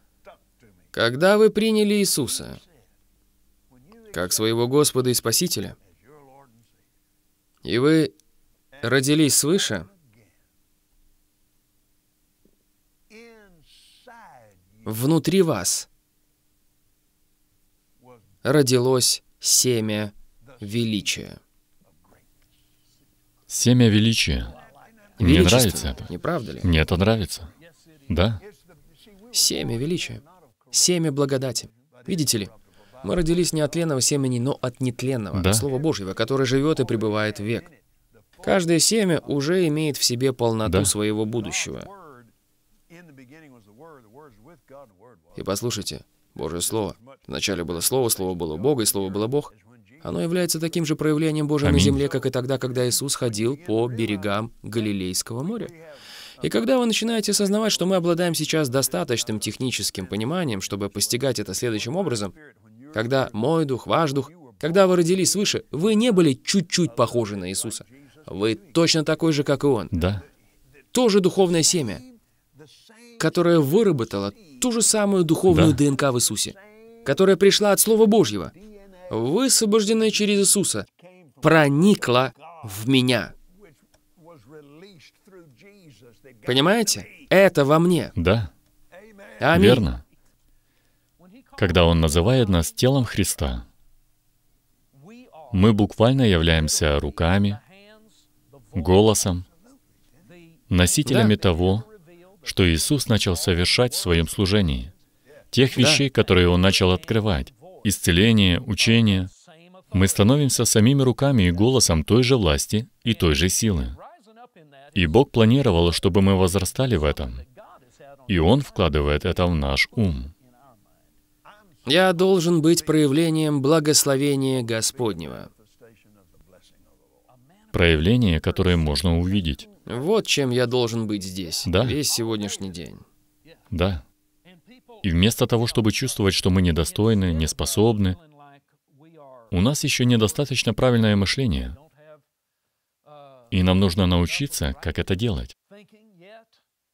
«Когда вы приняли Иисуса, как своего Господа и Спасителя, и вы родились свыше, внутри вас родилось семя величия». Семя величия. Мне нравится это. Не правда ли? Мне это нравится. Да. Семя величия. Семя благодати. Видите ли, мы родились не от ленного семени, но от нетленного, да. Слова Божьего, которое живет и пребывает век. Каждое семя уже имеет в себе полноту да. своего будущего. И послушайте, Божье Слово. Вначале было Слово, Слово было Бога, и Слово было Бог. Оно является таким же проявлением Божьим Аминь. на земле, как и тогда, когда Иисус ходил по берегам Галилейского моря. И когда вы начинаете осознавать, что мы обладаем сейчас достаточным техническим пониманием, чтобы постигать это следующим образом, когда мой дух, ваш дух, когда вы родились свыше, вы не были чуть-чуть похожи на Иисуса. Вы точно такой же, как и Он. Да. Тоже духовное семя, которое выработало ту же самую духовную да. ДНК в Иисусе, которая пришла от Слова Божьего, высвобожденное через Иисуса, Проникла в меня. Понимаете? Это во мне. Да. Аминь. Верно. Когда Он называет нас телом Христа, мы буквально являемся руками, голосом, носителями да. того, что Иисус начал совершать в своем служении, тех вещей, да. которые Он начал открывать, исцеление, учение, мы становимся самими руками и голосом той же власти и той же силы. И Бог планировал, чтобы мы возрастали в этом. И Он вкладывает это в наш ум. Я должен быть проявлением благословения Господнего. Проявление, которое можно увидеть. Вот чем я должен быть здесь, да. весь сегодняшний день. Да. И вместо того, чтобы чувствовать, что мы недостойны, не способны, у нас еще недостаточно правильное мышление. И нам нужно научиться, как это делать.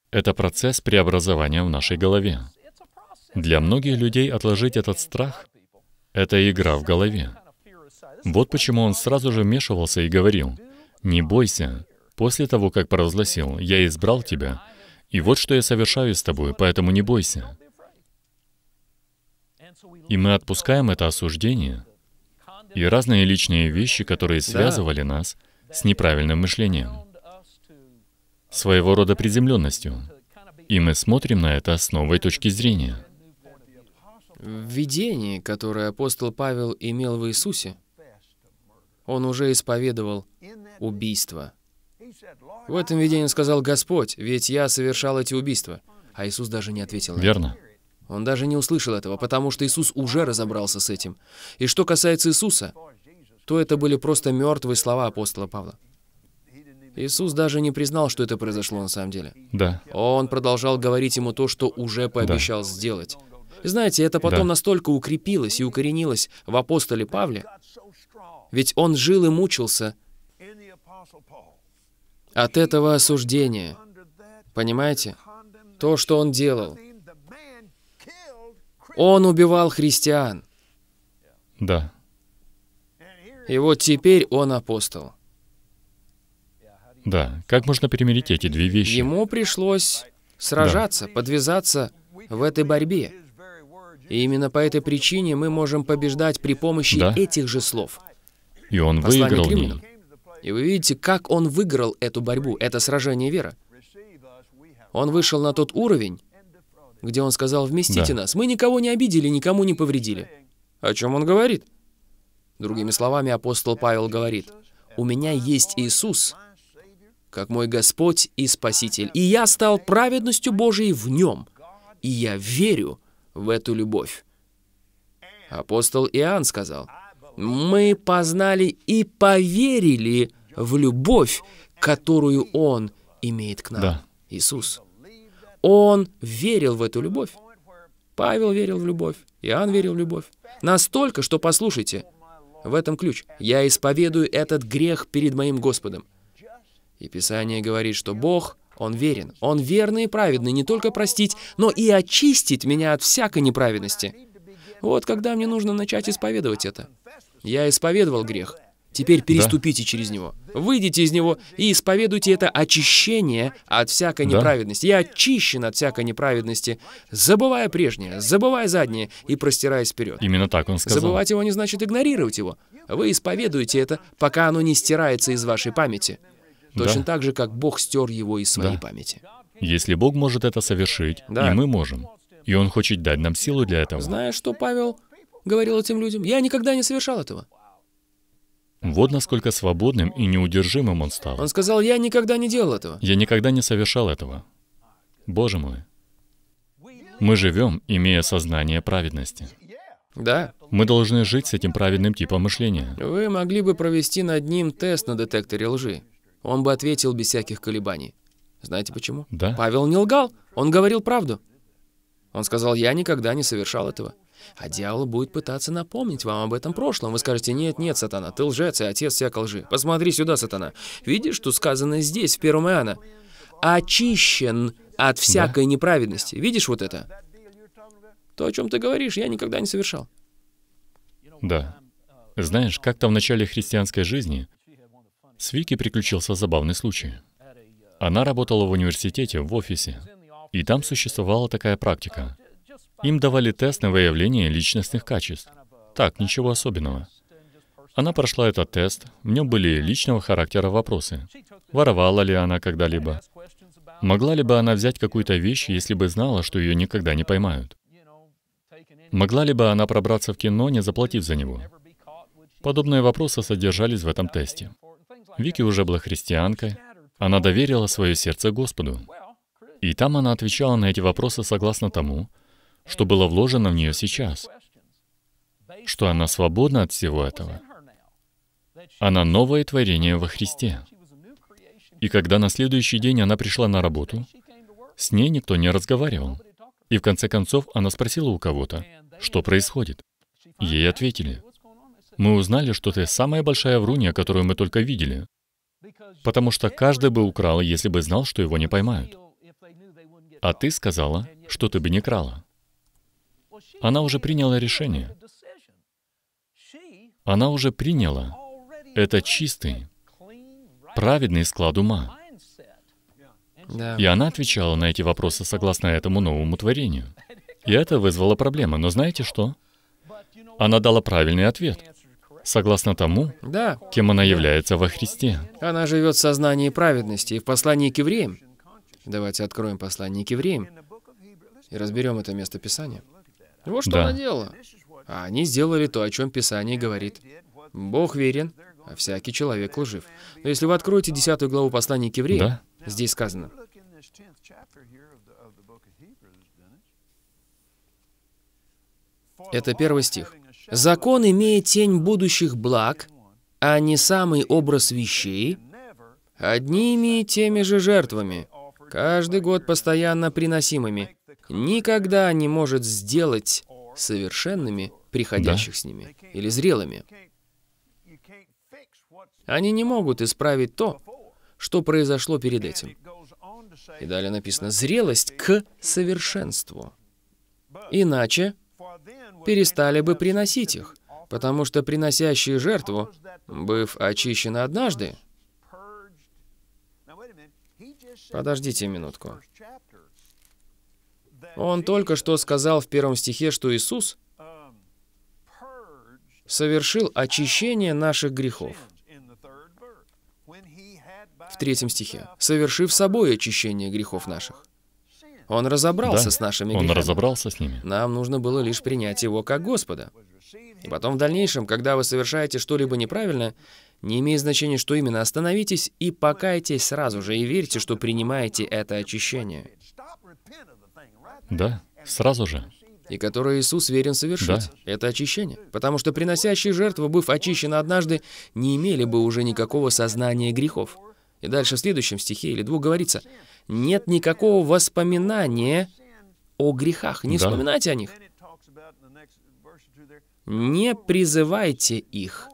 Это процесс преобразования в нашей голове. Для многих людей отложить этот страх — это игра в голове. Вот почему он сразу же вмешивался и говорил, «Не бойся, после того, как провозгласил, я избрал тебя, и вот что я совершаю с тобой, поэтому не бойся». И мы отпускаем это осуждение и разные личные вещи, которые связывали нас с неправильным мышлением, своего рода приземленностью. И мы смотрим на это с новой точки зрения. В видении, которое апостол Павел имел в Иисусе, он уже исповедовал убийство. В этом видении он сказал, «Господь, ведь я совершал эти убийства». А Иисус даже не ответил на это. Верно. Он даже не услышал этого, потому что Иисус уже разобрался с этим. И что касается Иисуса, то это были просто мертвые слова апостола Павла. Иисус даже не признал, что это произошло на самом деле. Да. Он продолжал говорить ему то, что уже пообещал да. сделать. И знаете, это потом да. настолько укрепилось и укоренилось в апостоле Павле, ведь он жил и мучился от этого осуждения. Понимаете? То, что он делал, он убивал христиан. Да. И вот теперь он апостол. Да. Как можно перемирить эти две вещи? Ему пришлось сражаться, да. подвязаться в этой борьбе. И именно по этой причине мы можем побеждать при помощи да. этих же слов. И он выиграл Римлянам. И вы видите, как он выиграл эту борьбу, это сражение веры. Он вышел на тот уровень, где он сказал «вместите да. нас, мы никого не обидели, никому не повредили». О чем он говорит? Другими словами, апостол Павел говорит, «У меня есть Иисус, как мой Господь и Спаситель, и я стал праведностью Божией в Нем, и я верю в эту любовь». Апостол Иоанн сказал, «Мы познали и поверили в любовь, которую Он имеет к нам». Да. Иисус. Он верил в эту любовь. Павел верил в любовь, Иоанн верил в любовь. Настолько, что, послушайте, в этом ключ. «Я исповедую этот грех перед моим Господом». И Писание говорит, что Бог, Он верен. Он верный и праведный не только простить, но и очистить меня от всякой неправедности. Вот когда мне нужно начать исповедовать это. Я исповедовал грех. Теперь переступите да. через него. Выйдите из него и исповедуйте это очищение от всякой да. неправедности. Я очищен от всякой неправедности, забывая прежнее, забывая заднее и простираясь вперед. Именно так он сказал. Забывать его не значит игнорировать его. Вы исповедуете это, пока оно не стирается из вашей памяти. Точно да. так же, как Бог стер его из своей да. памяти. Если Бог может это совершить, да. и мы можем. И Он хочет дать нам силу для этого. Знаешь, что Павел говорил этим людям? Я никогда не совершал этого. Вот насколько свободным и неудержимым он стал. Он сказал, я никогда не делал этого. Я никогда не совершал этого. Боже мой. Мы живем, имея сознание праведности. Да. Мы должны жить с этим праведным типом мышления. Вы могли бы провести над ним тест на детекторе лжи. Он бы ответил без всяких колебаний. Знаете почему? Да. Павел не лгал, он говорил правду. Он сказал, я никогда не совершал этого. А дьявол будет пытаться напомнить вам об этом прошлом. Вы скажете, нет, нет, сатана, ты лжец и отец всякой лжи. Посмотри сюда, сатана. Видишь, что сказано здесь, в первом Иоанна? Очищен от всякой да. неправедности. Видишь вот это? То, о чем ты говоришь, я никогда не совершал. Да. Знаешь, как-то в начале христианской жизни с Вики приключился забавный случай. Она работала в университете, в офисе, и там существовала такая практика. Им давали тест на выявление личностных качеств. Так, ничего особенного. Она прошла этот тест, в нем были личного характера вопросы. Воровала ли она когда-либо? Могла ли бы она взять какую-то вещь, если бы знала, что ее никогда не поймают? Могла ли бы она пробраться в кино, не заплатив за него? Подобные вопросы содержались в этом тесте. Вики уже была христианкой, она доверила свое сердце Господу. И там она отвечала на эти вопросы согласно тому, что было вложено в нее сейчас, что она свободна от всего этого. Она новое творение во Христе. И когда на следующий день она пришла на работу, с ней никто не разговаривал. И в конце концов она спросила у кого-то, что происходит. Ей ответили, мы узнали, что ты самая большая врунья, которую мы только видели, потому что каждый бы украл, если бы знал, что его не поймают. А ты сказала, что ты бы не крала. Она уже приняла решение. Она уже приняла. Это чистый, праведный склад ума. Да. И она отвечала на эти вопросы согласно этому новому творению. И это вызвало проблемы. Но знаете что? Она дала правильный ответ. Согласно тому, да. кем она является во Христе. Она живет в сознании праведности. И в послании к евреям, давайте откроем послание к евреям и разберем это место Писания. Вот что да. она делала. А они сделали то, о чем Писание говорит. Бог верен, а всякий человек лжив. Но если вы откроете 10 главу послания к евреям, да? здесь сказано, это первый стих. «Закон, имеет тень будущих благ, а не самый образ вещей, одними и теми же жертвами, каждый год постоянно приносимыми, никогда не может сделать совершенными приходящих да. с ними или зрелыми. Они не могут исправить то, что произошло перед этим. И далее написано «зрелость к совершенству». Иначе перестали бы приносить их, потому что приносящие жертву, быв очищены однажды... Подождите минутку. Он только что сказал в первом стихе, что Иисус совершил очищение наших грехов. В третьем стихе. «Совершив собой очищение грехов наших». Он разобрался да, с нашими грехами. Он разобрался с ними. Нам нужно было лишь принять его как Господа. И потом в дальнейшем, когда вы совершаете что-либо неправильно, не имеет значения, что именно, остановитесь и покайтесь сразу же и верьте, что принимаете это очищение. Да, сразу же. И которое Иисус верен совершить. Да. Это очищение. Потому что приносящий жертву, быв очищен однажды, не имели бы уже никакого сознания грехов. И дальше в следующем стихе или двух говорится, нет никакого воспоминания о грехах. Не да. вспоминайте о них. Не призывайте их.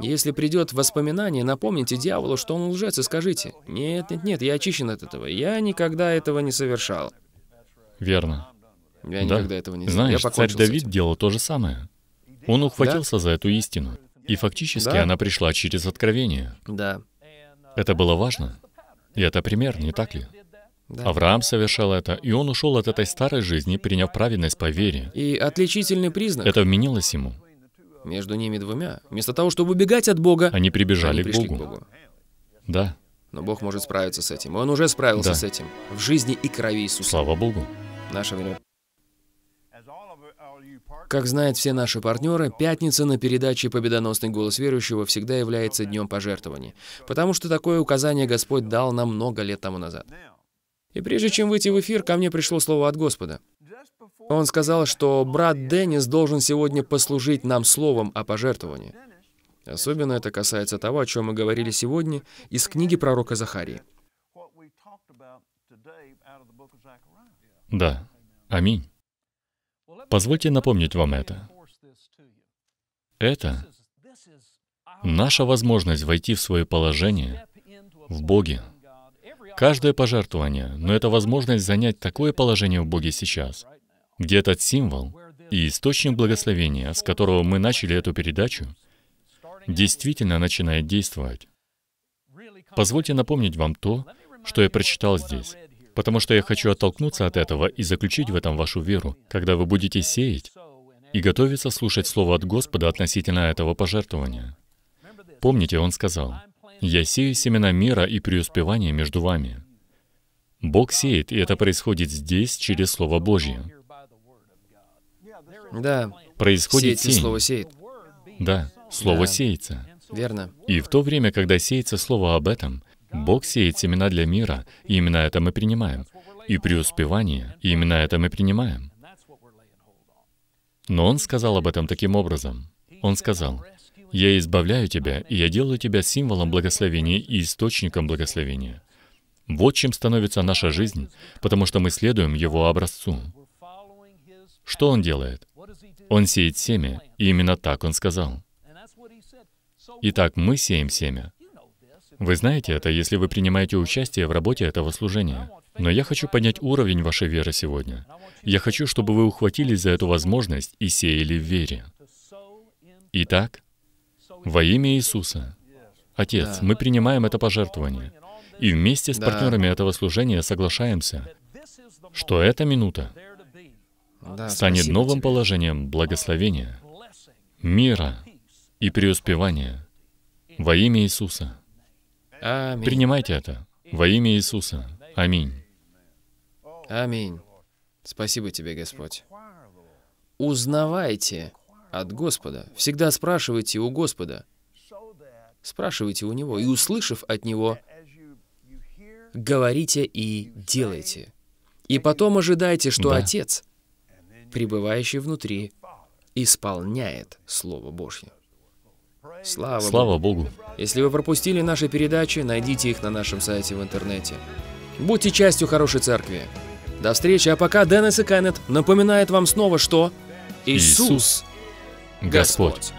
Если придет воспоминание, напомните дьяволу, что он лжец, и скажите, «Нет, нет, нет, я очищен от этого, я никогда этого не совершал». Верно. Я да. никогда этого не делал. Знаешь, я царь Давид делал то же самое. Он ухватился да? за эту истину. И фактически да? она пришла через откровение. Да. Это было важно. И это пример, не так ли? Да. Авраам совершал это, и он ушел от этой старой жизни, приняв праведность по вере. И отличительный признак. Это вменилось ему. Между ними двумя. Вместо того, чтобы убегать от Бога, они прибежали они к, Богу. к Богу. Да. Но Бог может справиться с этим. Он уже справился да. с этим. В жизни и крови Иисуса. Слава Богу наше время. Как знают все наши партнеры, пятница на передаче «Победоносный голос верующего» всегда является днем пожертвований, потому что такое указание Господь дал нам много лет тому назад. И прежде чем выйти в эфир, ко мне пришло слово от Господа. Он сказал, что брат Деннис должен сегодня послужить нам словом о пожертвовании. Особенно это касается того, о чем мы говорили сегодня из книги пророка Захарии. Да. Аминь. Позвольте напомнить вам это. Это наша возможность войти в свое положение в Боге. Каждое пожертвование, но это возможность занять такое положение в Боге сейчас, где этот символ и источник благословения, с которого мы начали эту передачу, действительно начинает действовать. Позвольте напомнить вам то, что я прочитал здесь. Потому что я хочу оттолкнуться от этого и заключить в этом вашу веру. Когда вы будете сеять и готовиться слушать Слово от Господа относительно этого пожертвования. Помните, Он сказал, «Я сею семена мира и преуспевания между вами». Бог сеет, и это происходит здесь через Слово Божье. Да. Происходит сеять. Слово сеет. Да, Слово да. сеется. Верно. И в то время, когда сеется Слово об этом, Бог сеет семена для мира, и именно это мы принимаем. И преуспевание, и именно это мы принимаем. Но Он сказал об этом таким образом. Он сказал, «Я избавляю тебя, и я делаю тебя символом благословения и источником благословения». Вот чем становится наша жизнь, потому что мы следуем Его образцу. Что Он делает? Он сеет семя, и именно так Он сказал. Итак, мы сеем семя, вы знаете это, если вы принимаете участие в работе этого служения. Но я хочу поднять уровень вашей веры сегодня. Я хочу, чтобы вы ухватились за эту возможность и сеяли в вере. Итак, во имя Иисуса, Отец, мы принимаем это пожертвование. И вместе с партнерами этого служения соглашаемся, что эта минута станет новым положением благословения, мира и преуспевания во имя Иисуса. Аминь. Принимайте это во имя Иисуса. Аминь. Аминь. Спасибо тебе, Господь. Узнавайте от Господа. Всегда спрашивайте у Господа. Спрашивайте у Него. И услышав от Него, говорите и делайте. И потом ожидайте, что да. Отец, пребывающий внутри, исполняет Слово Божье. Слава, Слава Богу. Богу. Если вы пропустили наши передачи, найдите их на нашем сайте в интернете. Будьте частью хорошей церкви. До встречи, а пока Деннис и Кеннет напоминает вам снова, что Иисус, Иисус Господь. Господь.